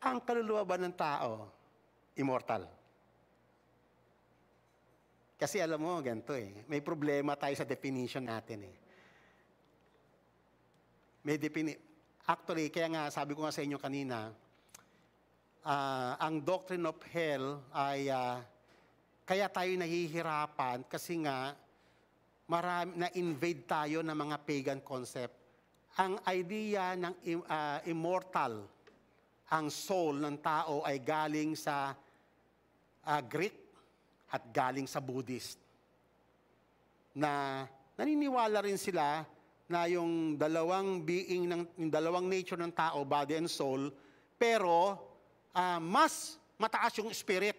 Ang kaluluwa ba ng tao, immortal? Kasi alam mo, ganito eh. May problema tayo sa definition natin eh. May defini- Actually, kaya nga sabi ko nga sa inyo kanina, uh, ang doctrine of hell ay uh, kaya tayo nahihirapan kasi nga marami, na-invade tayo ng mga pagan concept. Ang idea ng uh, immortal, ang soul ng tao ay galing sa uh, Greek at galing sa Buddhist. Na naniniwala rin sila na yung dalawang being ng yung dalawang nature ng tao, body and soul, pero uh, mas mataas yung spirit.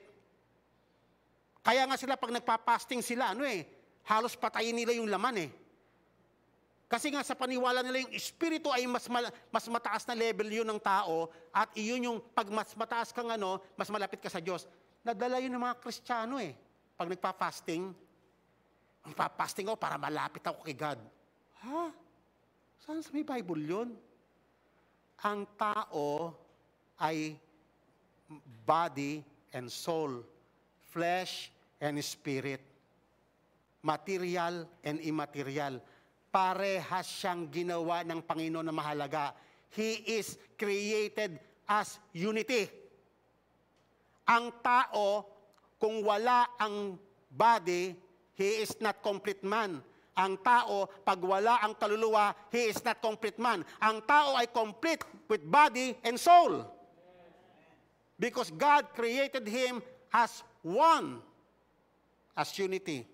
Kaya nga sila pag nagpa-fasting sila, ano eh, halos patayin nila yung laman eh. Kasi nga sa paniwala nila yung espiritu ay mas mal, mas mataas na level yun ng tao at iyon yung pag mas mataas kang ano, mas malapit ka sa Diyos. Nadala yun ng mga Kristiyano eh. Pag nagpa-fasting, nagpa-fasting ako para malapit ako kay God. Ha? Saan sa may Bible yun? Ang tao ay body and soul, flesh and spirit material and immaterial. Parehas siyang ginawa ng Panginoon na mahalaga. He is created as unity. Ang tao, kung wala ang body, he is not complete man. Ang tao, pag wala ang kaluluwa, he is not complete man. Ang tao ay complete with body and soul. Because God created him as one, as unity.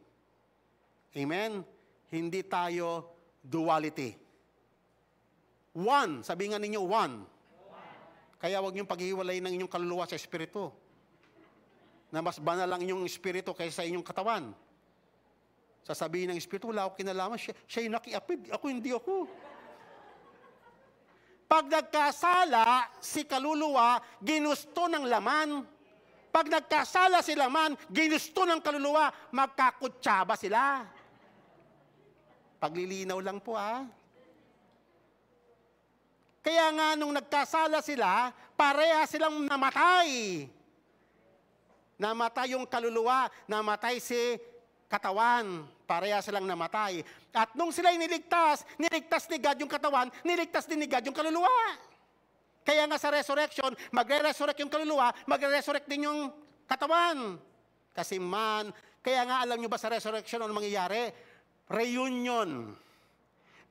Amen? Hindi tayo duality. One. Sabi nga ninyo, one. Kaya huwag niyong paghiwalay ng inyong kaluluwa sa Espiritu. Na mas banal lang inyong Espiritu kaysa inyong katawan. Sasabihin ng Espiritu, wala akong kinalaman. Siya, siya yung nakiapid. Ako hindi ako. Pag nagkasala, si kaluluwa, ginusto ng laman. Pag nagkasala si laman, ginusto ng kaluluwa, magkakutsaba sila. Paglilinaw lang po ha. Ah. Kaya nga nung nagkasala sila, pareha silang namatay. Namatay yung kaluluwa, namatay si katawan. Pareha silang namatay. At nung sila'y niligtas, niligtas ni God yung katawan, niligtas din ni God yung kaluluwa. Kaya nga sa resurrection, magre-resurrect yung kaluluwa, magre-resurrect din yung katawan. Kasi man, kaya nga alam nyo ba sa resurrection ano mangyayari? reunion.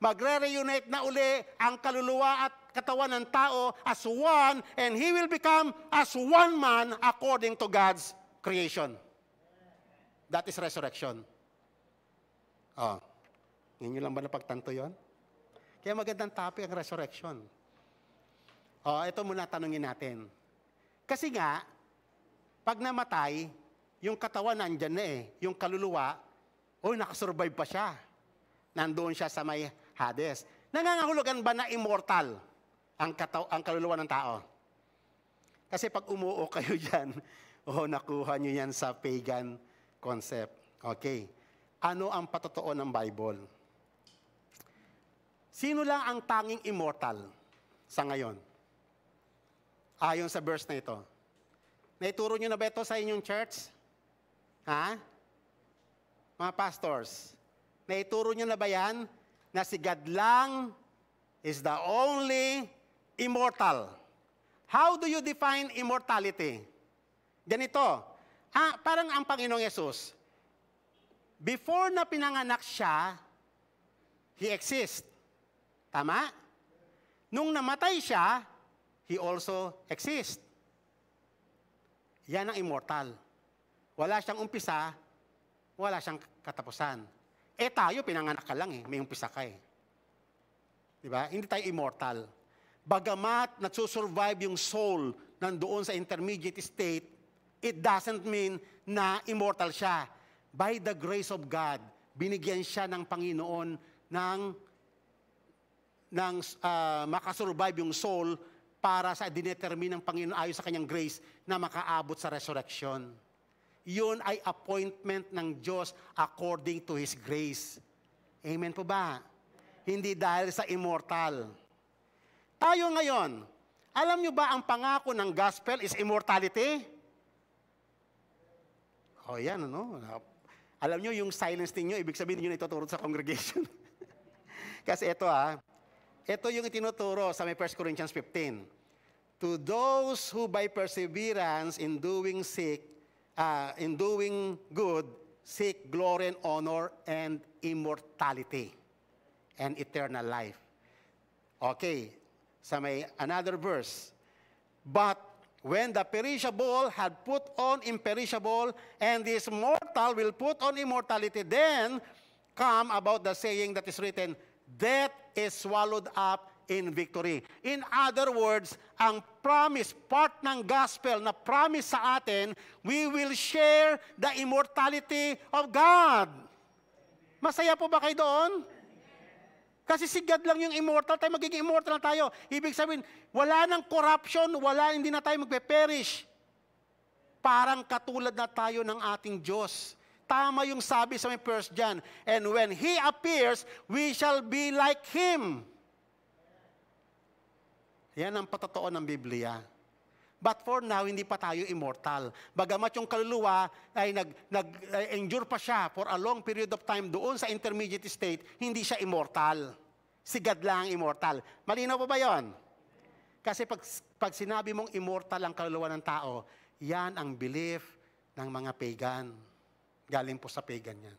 Magre-reunite na uli ang kaluluwa at katawan ng tao as one and he will become as one man according to God's creation. That is resurrection. Oh. Ninyo lang ba napagtanto yon? Kaya magandang topic ang resurrection. Oh, ito muna tanungin natin. Kasi nga, pag namatay, yung katawan nandyan na eh, yung kaluluwa, Oh, nakasurvive pa siya. Nandoon siya sa may Hades. Nangangahulugan ba na immortal ang, kataw- ang kaluluwa ng tao? Kasi pag umuo kayo dyan, oh, nakuha nyo yan sa pagan concept. Okay. Ano ang patotoo ng Bible? Sino lang ang tanging immortal sa ngayon? Ayon sa verse na ito. Naituro nyo na ba ito sa inyong church? Ha? mga pastors, naituro nyo na ba yan? Na si God lang is the only immortal. How do you define immortality? Ganito, ha, parang ang Panginoong Yesus, before na pinanganak siya, He exists. Tama? Nung namatay siya, He also exist. Yan ang immortal. Wala siyang umpisa, wala siyang katapusan. Eh tayo, pinanganak ka lang eh, may umpisa ka eh. Di ba? Hindi tayo immortal. Bagamat nagsusurvive yung soul nandoon sa intermediate state, it doesn't mean na immortal siya. By the grace of God, binigyan siya ng Panginoon ng, ng uh, makasurvive yung soul para sa dinetermine ng Panginoon ayon sa kanyang grace na makaabot sa resurrection. Yun ay appointment ng Diyos according to His grace. Amen po ba? Hindi dahil sa immortal. Tayo ngayon, alam nyo ba ang pangako ng gospel is immortality? O oh, yan, ano? Alam nyo, yung silence ninyo, ibig sabihin nyo na ituturo sa congregation. Kasi ito ah, ito yung itinuturo sa may 1 Corinthians 15. To those who by perseverance in doing sick, uh, in doing good, seek glory and honor and immortality and eternal life. Okay, so may another verse. But when the perishable had put on imperishable and this mortal will put on immortality, then come about the saying that is written, Death is swallowed up in victory. In other words, ang promise, part ng gospel na promise sa atin, we will share the immortality of God. Masaya po ba kayo doon? Kasi si God lang yung immortal tayo, magiging immortal na tayo. Ibig sabihin, wala nang corruption, wala, hindi na tayo magpe-perish. Parang katulad na tayo ng ating Diyos tama yung sabi sa may first John. And when He appears, we shall be like Him. Yan ang patotoo ng Biblia. But for now, hindi pa tayo immortal. Bagamat yung kaluluwa ay nag, nag pa siya for a long period of time doon sa intermediate state, hindi siya immortal. Si God lang ang immortal. Malinaw po ba yon? Kasi pag, pag sinabi mong immortal ang kaluluwa ng tao, yan ang belief ng mga pagan. Galing po sa pagan yan.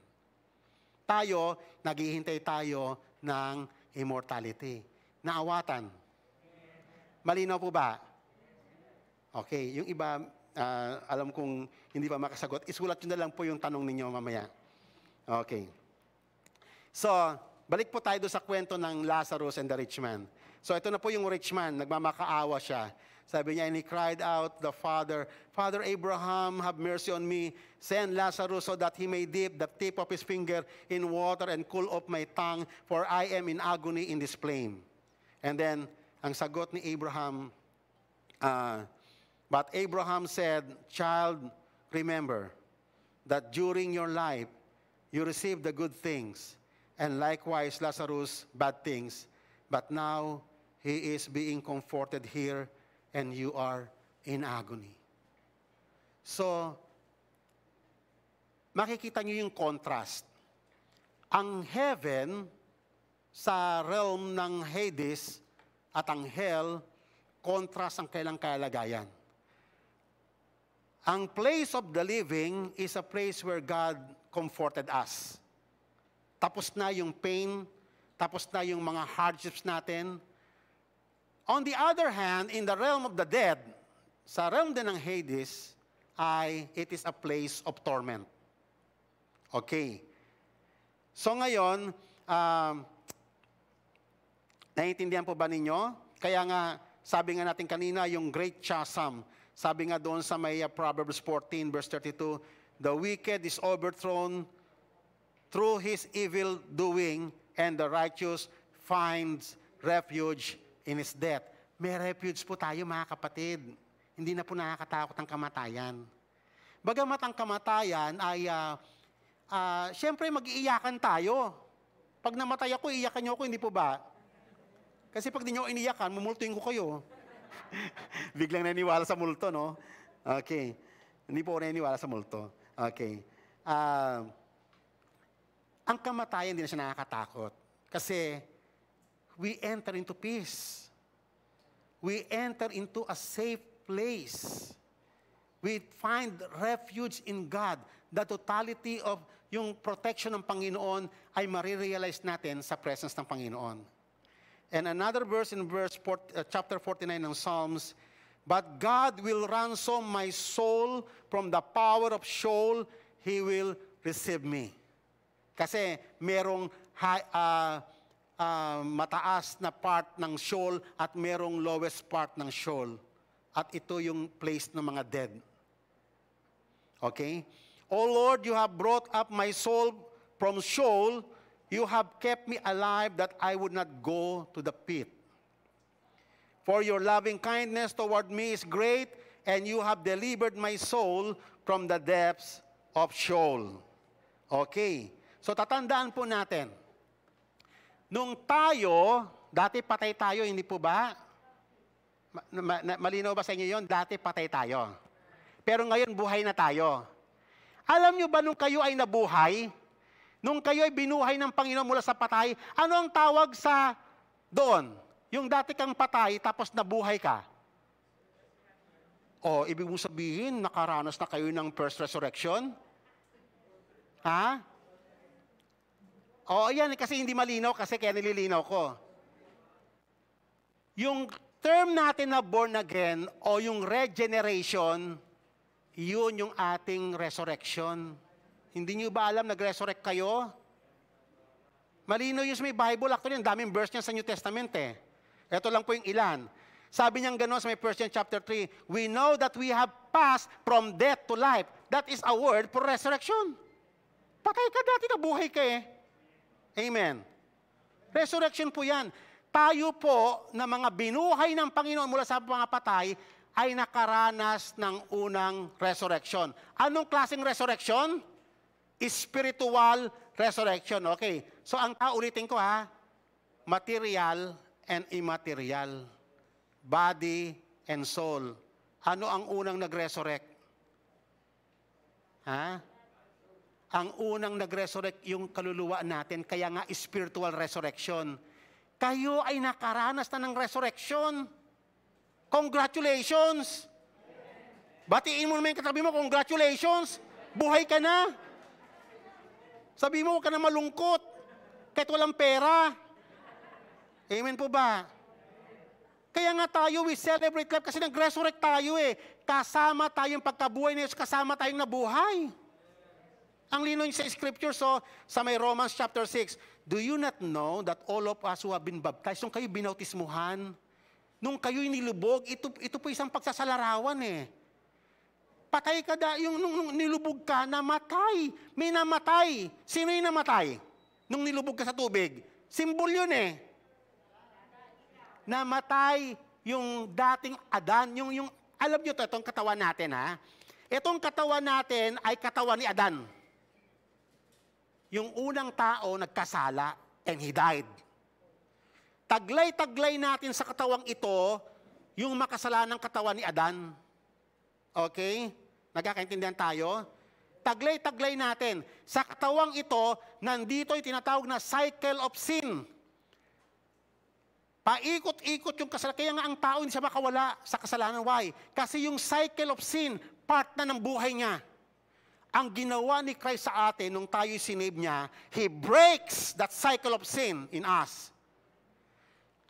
Tayo, naghihintay tayo ng immortality. Naawatan Malinaw po ba? Okay, yung iba, uh, alam kong hindi pa makasagot. Isulat nyo na lang po yung tanong ninyo mamaya. Okay. So, balik po tayo sa kwento ng Lazarus and the rich man. So, ito na po yung rich man. Nagmamakaawa siya. Sabi niya, and he cried out the father, Father Abraham, have mercy on me. Send Lazarus so that he may dip the tip of his finger in water and cool off my tongue, for I am in agony in this flame. And then, ang sagot ni Abraham, uh, But Abraham said, Child, remember that during your life you received the good things, and likewise Lazarus bad things, but now he is being comforted here and you are in agony. So, makikita niyo yung contrast. Ang heaven sa realm ng Hades, at ang hell, kontra sa kailang kalagayan. Ang place of the living is a place where God comforted us. Tapos na yung pain, tapos na yung mga hardships natin. On the other hand, in the realm of the dead, sa realm din ng Hades, ay it is a place of torment. Okay. So ngayon, um, Naiintindihan po ba ninyo? Kaya nga, sabi nga natin kanina, yung great chasm. Sabi nga doon sa may Proverbs 14 verse 32, The wicked is overthrown through his evil doing, and the righteous finds refuge in his death. May refuge po tayo mga kapatid. Hindi na po nakakatakot ang kamatayan. Bagamat ang kamatayan ay, uh, ah, uh, ah, siyempre mag-iiyakan tayo. Pag namatay ako, iiyakan niyo ako, hindi po ba? Kasi pag di nyo iniyakan, mumultuin ko kayo. Biglang naniwala sa multo, no? Okay. Hindi po ako sa multo. Okay. Uh, ang kamatayan, hindi na siya nakakatakot. Kasi we enter into peace. We enter into a safe place. We find refuge in God. The totality of yung protection ng Panginoon ay marirealize natin sa presence ng Panginoon. And another verse in verse 40, uh, chapter 49 in Psalms, But God will ransom my soul from the power of Sheol. He will receive me. Kasi merong high, uh, uh, mataas na part ng Sheol at merong lowest part ng Sheol. At ito yung place ng mga dead. Okay? O Lord, you have brought up my soul from Sheol, You have kept me alive that I would not go to the pit. For your loving kindness toward me is great, and you have delivered my soul from the depths of Sheol. Okay. So tatandaan po natin, nung tayo, dati patay tayo, hindi po ba? Ma- malinaw ba sa inyo yon? Dati patay tayo. Pero ngayon, buhay na tayo. Alam nyo ba nung kayo ay nabuhay, nung kayo ay binuhay ng Panginoon mula sa patay, ano ang tawag sa doon? Yung dati kang patay, tapos nabuhay ka. O, ibig mong sabihin, nakaranas na kayo ng first resurrection? Ha? O, yan, kasi hindi malinaw, kasi kaya nililinaw ko. Yung term natin na born again o yung regeneration, yun yung ating Resurrection. Hindi nyo ba alam nag-resurrect kayo? Malino yun may Bible. Actually, ang daming verse niya sa New Testament eh. Ito lang po yung ilan. Sabi niya gano'n sa may 1 John chapter 3, We know that we have passed from death to life. That is a word for resurrection. Patay ka dati, nabuhay ka eh. Amen. Resurrection po yan. Tayo po na mga binuhay ng Panginoon mula sa mga patay ay nakaranas ng unang resurrection. Anong klaseng resurrection? spiritual resurrection. Okay. So ang ulitin ko ha, material and immaterial. Body and soul. Ano ang unang nag-resurrect? Ha? Ang unang nag-resurrect yung kaluluwa natin, kaya nga spiritual resurrection. Kayo ay nakaranas na ng resurrection. Congratulations! Batiin mo naman yung katabi mo, congratulations! Buhay ka na! Sabi mo, huwag ka na malungkot. Kahit walang pera. Amen po ba? Kaya nga tayo, we celebrate life kasi nag-resurrect tayo eh. Kasama tayong pagkabuhay ni Jesus, kasama tayong nabuhay. Ang lino sa scripture, so, sa may Romans chapter 6, Do you not know that all of us who have been baptized, nung kayo binautismuhan, nung kayo nilubog, ito, ito po isang pagsasalarawan eh patay ka da, yung nung, nung nilubog ka, namatay. May namatay. Sino yung namatay? Nung nilubog ka sa tubig. Simbol yun eh. Namatay yung dating Adan, yung, yung alam nyo to, itong katawan natin ha. Itong katawan natin ay katawan ni Adan. Yung unang tao nagkasala and he died. Taglay-taglay natin sa katawang ito yung makasalanang katawan ni Adan. Okay? Nagkakaintindihan tayo? Taglay-taglay natin. Sa katawang ito, nandito yung tinatawag na cycle of sin. Paikot-ikot yung kasalanan. Kaya nga ang tao hindi siya makawala sa kasalanan. Why? Kasi yung cycle of sin, part na ng buhay niya. Ang ginawa ni Christ sa atin nung tayo'y sinave niya, He breaks that cycle of sin in us.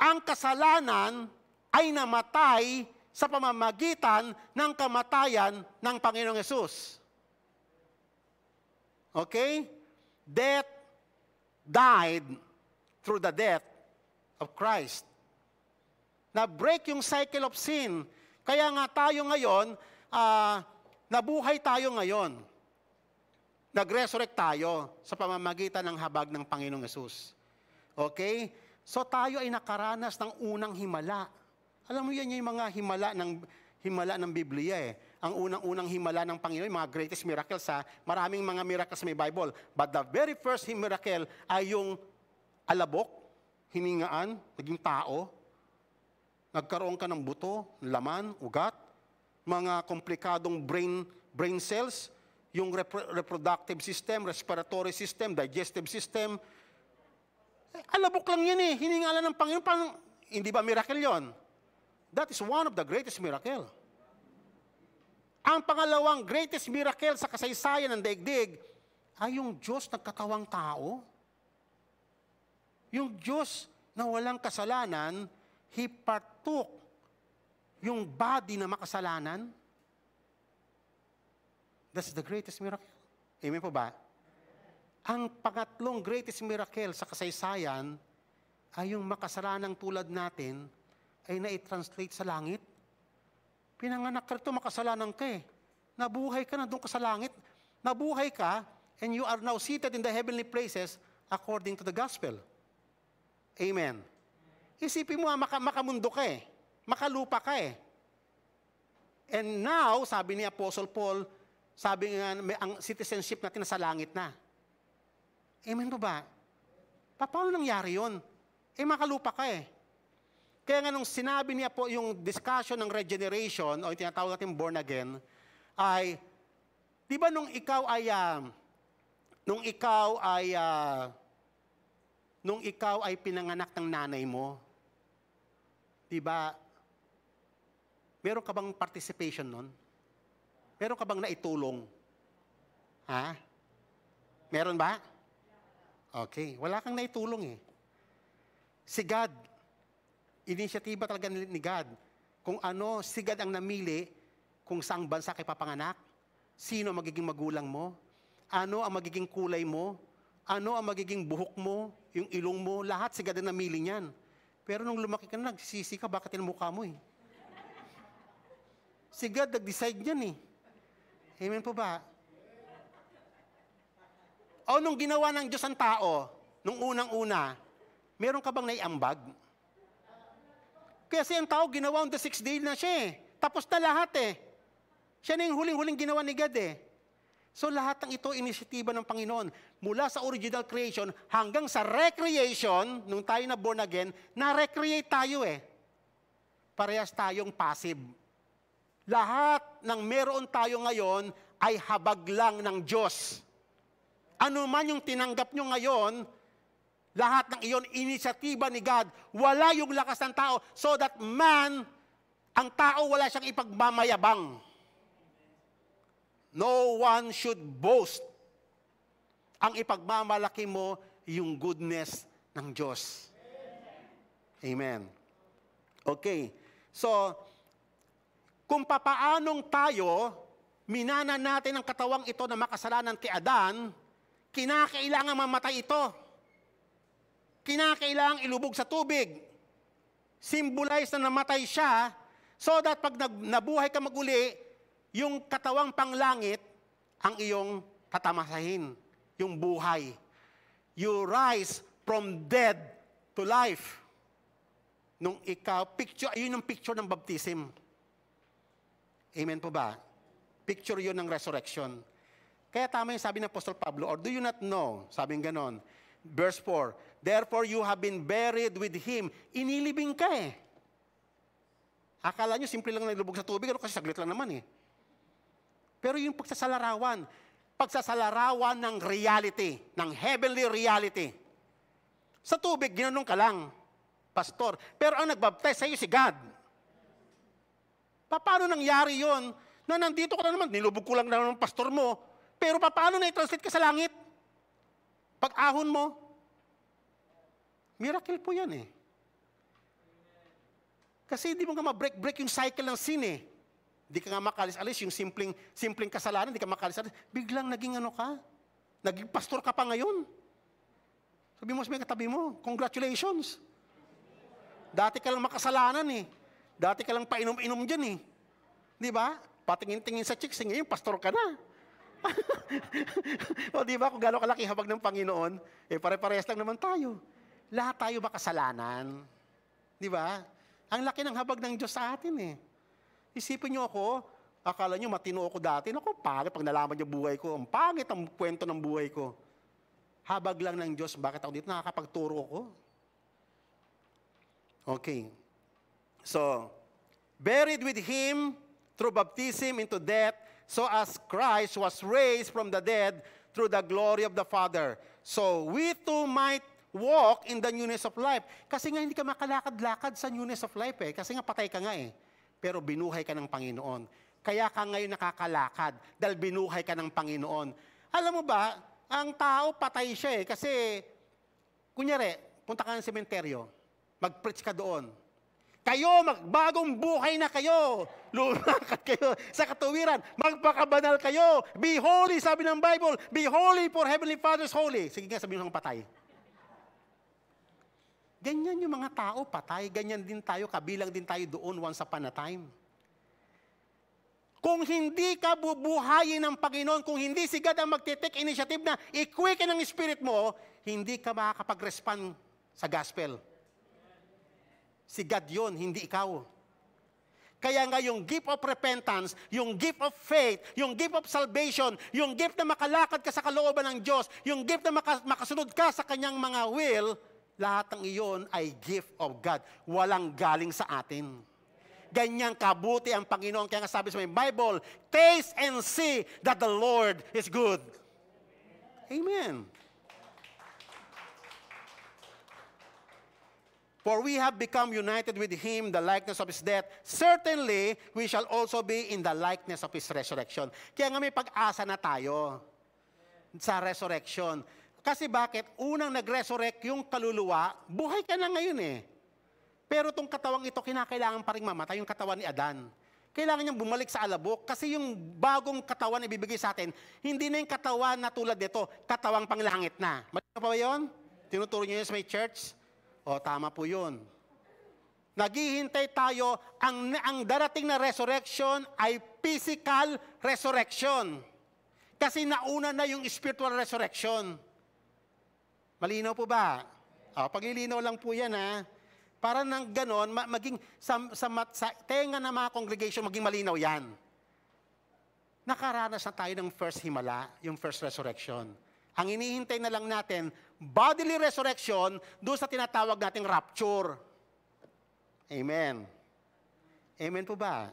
Ang kasalanan ay namatay sa pamamagitan ng kamatayan ng Panginoong Yesus. Okay? Death died through the death of Christ. Na-break yung cycle of sin. Kaya nga tayo ngayon, uh, nabuhay tayo ngayon. Nag-resurrect tayo sa pamamagitan ng habag ng Panginoong Yesus. Okay? So tayo ay nakaranas ng unang himala alam mo yan yung mga himala ng himala ng Biblia eh. Ang unang-unang himala ng Panginoon, yung mga greatest miracles sa maraming mga miracles sa may Bible. But the very first miracle ay yung alabok, hiningaan, naging tao, nagkaroon ka ng buto, laman, ugat, mga komplikadong brain, brain cells, yung rep- reproductive system, respiratory system, digestive system. Eh, alabok lang yan eh, hiningalan ng Panginoon. Paano, hindi ba miracle yon? That is one of the greatest miracle. Ang pangalawang greatest miracle sa kasaysayan ng daigdig ay yung Diyos nagkatawang tao. Yung Diyos na walang kasalanan, He partook yung body na makasalanan. That's the greatest miracle. Amen po ba? Ang pangatlong greatest miracle sa kasaysayan ay yung makasalanang tulad natin ay na-translate sa langit. Pinanganak ka rito, makasalanan ka eh. Nabuhay ka na doon ka sa langit. Nabuhay ka, and you are now seated in the heavenly places according to the gospel. Amen. Isipin mo, ah, maka, makamundo ka eh. Makalupa ka eh. And now, sabi ni Apostle Paul, sabi nga, may, ang citizenship natin sa langit na. Amen po ba? Pa, paano nangyari yon? Eh, makalupa ka eh. Kaya nga nung sinabi niya po yung discussion ng regeneration o yung tinatawag natin born again, ay, di ba nung ikaw ay, uh, nung ikaw ay, uh, nung ikaw ay pinanganak ng nanay mo, di ba, meron ka bang participation nun? Meron ka bang naitulong? Ha? Meron ba? Okay, wala kang naitulong eh. Si God, inisyatiba talaga ni God kung ano si God ang namili kung saang bansa kay papanganak, sino ang magiging magulang mo, ano ang magiging kulay mo, ano ang magiging buhok mo, yung ilong mo, lahat si God ang namili niyan. Pero nung lumaki ka na, nagsisisi ka, bakit yung mukha mo eh? Si God nag-decide niyan eh. Amen po ba? O nung ginawa ng Diyos ang tao, nung unang-una, meron ka bang naiambag? Kasi ang tao ginawa on the sixth day na siya eh. Tapos na lahat eh. Siya na yung huling-huling ginawa ni God eh. So lahat ng ito, inisitiba ng Panginoon. Mula sa original creation hanggang sa recreation, nung tayo na born again, na-recreate tayo eh. Parehas tayong passive. Lahat ng meron tayo ngayon ay habag lang ng Diyos. Ano man yung tinanggap nyo ngayon, lahat ng iyon, inisyatiba ni God. Wala yung lakas ng tao so that man, ang tao wala siyang ipagmamayabang. No one should boast. Ang ipagmamalaki mo, yung goodness ng Diyos. Amen. Okay. So, kung papaanong tayo, minana natin ang katawang ito na makasalanan kay Adan, kinakailangan mamatay ito kinakailang ilubog sa tubig. Symbolize na namatay siya so that pag nabuhay ka maguli, yung katawang panglangit ang iyong tatamasahin, yung buhay. You rise from dead to life. Nung ikaw, picture, ayun yung picture ng baptism. Amen po ba? Picture yun ng resurrection. Kaya tama yung sabi ng Apostol Pablo, or do you not know, sabi ganon, verse 4, Therefore, you have been buried with Him. Inilibing ka eh. Akala nyo, simple lang nilubog sa tubig, ano kasi saglit lang naman eh. Pero yung pagsasalarawan, pagsasalarawan ng reality, ng heavenly reality. Sa tubig, ginanong ka lang, pastor. Pero ang nagbaptize sa iyo si God. Paano nangyari yon? Na nandito ka na naman, nilubog ko lang naman ng pastor mo. Pero paano na-translate i ka sa langit? Pag ahon mo, Miracle po yan eh. Kasi hindi mo nga ma-break-break yung cycle ng sin eh. Hindi ka nga makalis-alis yung simpleng, simpleng kasalanan, hindi ka makalis-alis. Biglang naging ano ka? Naging pastor ka pa ngayon. Sabi mo sa may katabi mo, congratulations. Dati ka lang makasalanan eh. Dati ka lang painom-inom dyan eh. Di ba? Patingin-tingin sa chicks, eh, ngayon pastor ka na. o di ba, kung gano'ng kalaki habag ng Panginoon, eh pare-parehas lang naman tayo lahat tayo ba kasalanan? Di ba? Ang laki ng habag ng Diyos sa atin eh. Isipin niyo ako, akala niyo matino ako dati. Ako, pare, pag nalaman niyo buhay ko, ang pangit ang kwento ng buhay ko. Habag lang ng Diyos, bakit ako dito nakakapagturo ako? Okay. So, buried with Him through baptism into death, so as Christ was raised from the dead through the glory of the Father. So we too might walk in the newness of life. Kasi nga hindi ka makalakad-lakad sa newness of life eh. Kasi nga patay ka nga eh. Pero binuhay ka ng Panginoon. Kaya ka ngayon nakakalakad dahil binuhay ka ng Panginoon. Alam mo ba, ang tao patay siya eh. Kasi, kunyari, punta ka ng sementeryo, mag-preach ka doon. Kayo, magbagong buhay na kayo. Lumakad kayo sa katuwiran. Magpakabanal kayo. Be holy, sabi ng Bible. Be holy for Heavenly Father's holy. Sige nga, sabihin mo patay. Ganyan yung mga tao, patay. Ganyan din tayo, kabilang din tayo doon once upon a time. Kung hindi ka bubuhayin ng Panginoon, kung hindi si God ang magtitake initiative na i-quicken ang spirit mo, hindi ka makakapag-respond sa gospel. Si God yon, hindi ikaw. Kaya nga yung gift of repentance, yung gift of faith, yung gift of salvation, yung gift na makalakad ka sa kalooban ng Diyos, yung gift na makasunod ka sa kanyang mga will, lahat ng iyon ay gift of God. Walang galing sa atin. Ganyang kabuti ang Panginoon. Kaya nga sabi sa may Bible, taste and see that the Lord is good. Amen. For we have become united with Him, the likeness of His death. Certainly, we shall also be in the likeness of His resurrection. Kaya nga may pag-asa na tayo sa resurrection kasi bakit? Unang nag-resurrect yung kaluluwa, buhay ka na ngayon eh. Pero itong katawang ito, kinakailangan pa rin mamatay yung katawan ni Adan. Kailangan niyang bumalik sa alabok kasi yung bagong katawan na ibibigay sa atin, hindi na yung katawan na tulad nito, katawang panglangit na. Malino pa ba yun? Tinuturo niyo yun sa may church? O, tama po yun. Naghihintay tayo, ang, ang darating na resurrection ay physical resurrection. Kasi nauna na yung spiritual resurrection. Malinaw po ba? O, oh, paglilinaw lang po yan ha. Para nang ganon, maging sa, sa, mat, sa tenga ng mga congregation, maging malinaw yan. Nakaranas na tayo ng first himala, yung first resurrection. Ang inihintay na lang natin, bodily resurrection, doon sa tinatawag nating rapture. Amen. Amen po ba?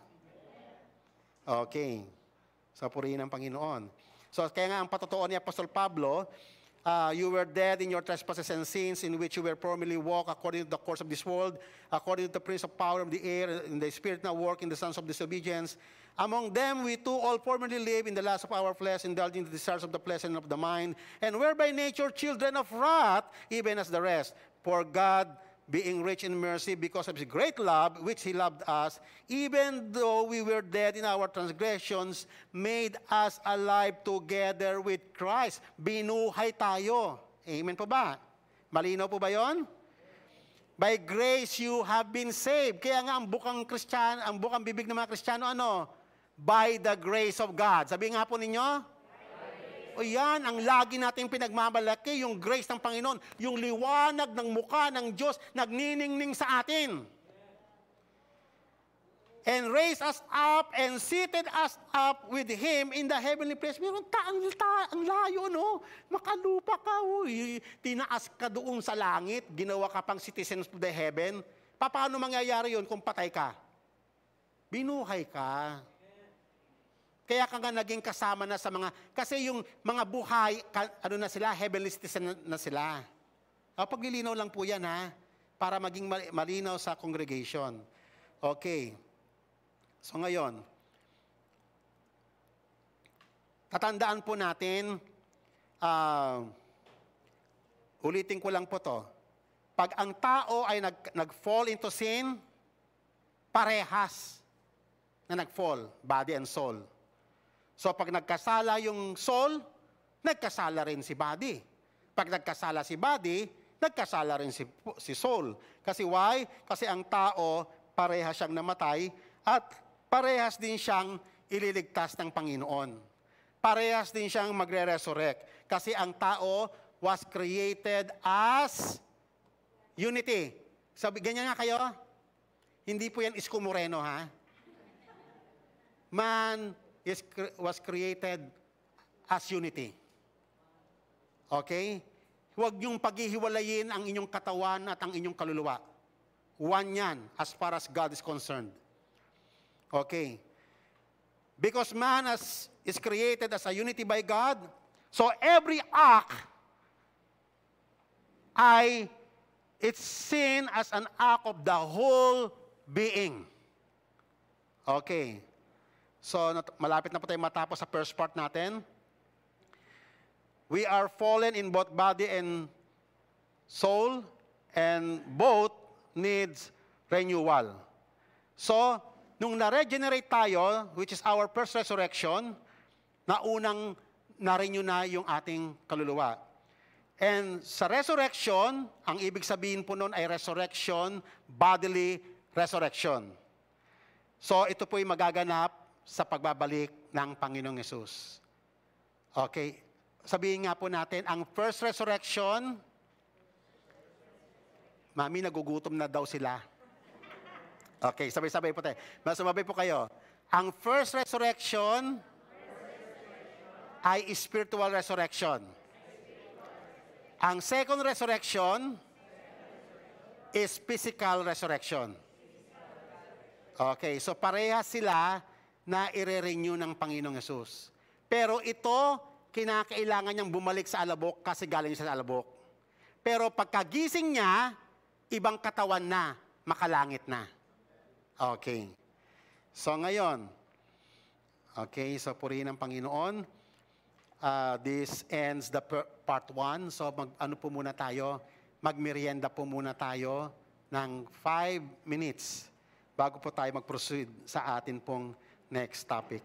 Okay. Sa purihin ng Panginoon. So, kaya nga ang patotoo ni Apostol Pablo, Uh, you were dead in your trespasses and sins, in which you were formerly walked according to the course of this world, according to the prince of power of the air, in the spirit now work in the sons of disobedience. Among them we too all formerly lived in the lust of our flesh, indulging the desires of the flesh and of the mind, and were by nature children of wrath, even as the rest. For God being rich in mercy because of his great love which he loved us, even though we were dead in our transgressions, made us alive together with Christ. Binuhay tayo. Amen po ba? Malinaw po ba yon? By grace you have been saved. Kaya nga ang bukang Kristiyan, ang bukang bibig ng mga Kristiyano ano? By the grace of God. Sabi nga po ninyo, o yan ang lagi natin pinagmamalaki, yung grace ng Panginoon, yung liwanag ng muka ng Diyos nagniningning sa atin. And raised us up and seated us up with Him in the heavenly place. Meron taang ta, ang layo, no? Makalupa ka, uy. Tinaas ka doon sa langit, ginawa ka pang citizens of the heaven. Paano mangyayari yon kung patay ka? Binuhay ka. Kaya ka nga naging kasama na sa mga, kasi yung mga buhay, ano na sila, heavenly citizen na, na sila. O, ah, paglilinaw lang po yan ha, para maging malinaw sa congregation. Okay. So ngayon, tatandaan po natin, uh, ulitin ko lang po to, pag ang tao ay nag, nag-fall into sin, parehas na nag-fall, body and soul. So pag nagkasala yung soul, nagkasala rin si body. Pag nagkasala si body, nagkasala rin si, si soul. Kasi why? Kasi ang tao, parehas siyang namatay at parehas din siyang ililigtas ng Panginoon. Parehas din siyang magre-resurrect. Kasi ang tao was created as unity. Sabi, ganyan nga kayo? Hindi po yan Isko Moreno, ha? Man, is, was created as unity. Okay? Huwag niyong paghihiwalayin ang inyong katawan at ang inyong kaluluwa. One yan as far as God is concerned. Okay. Because man as, is created as a unity by God, so every act ay it's seen as an act of the whole being. Okay. So malapit na po tayo matapos sa first part natin. We are fallen in both body and soul and both needs renewal. So, nung na-regenerate tayo, which is our first resurrection, na unang na-renew na yung ating kaluluwa. And sa resurrection, ang ibig sabihin po noon ay resurrection, bodily resurrection. So ito po ay magaganap sa pagbabalik ng Panginoong Yesus. Okay, sabihin nga po natin, ang first resurrection, Mami, nagugutom na daw sila. Okay, sabay-sabay po tayo. Mas sumabay po kayo. Ang first resurrection, resurrection. ay spiritual resurrection. Ang second resurrection, resurrection. is physical resurrection. Okay, so pareha sila na ire-renew ng Panginoong Yesus. Pero ito, kinakailangan niyang bumalik sa alabok kasi galing siya sa alabok. Pero pagkagising niya, ibang katawan na, makalangit na. Okay. So ngayon, okay, so purihin ng Panginoon. Uh, this ends the part 1. So mag, ano po muna tayo? Magmerienda po muna tayo ng 5 minutes bago po tayo mag-proceed sa atin pong next topic.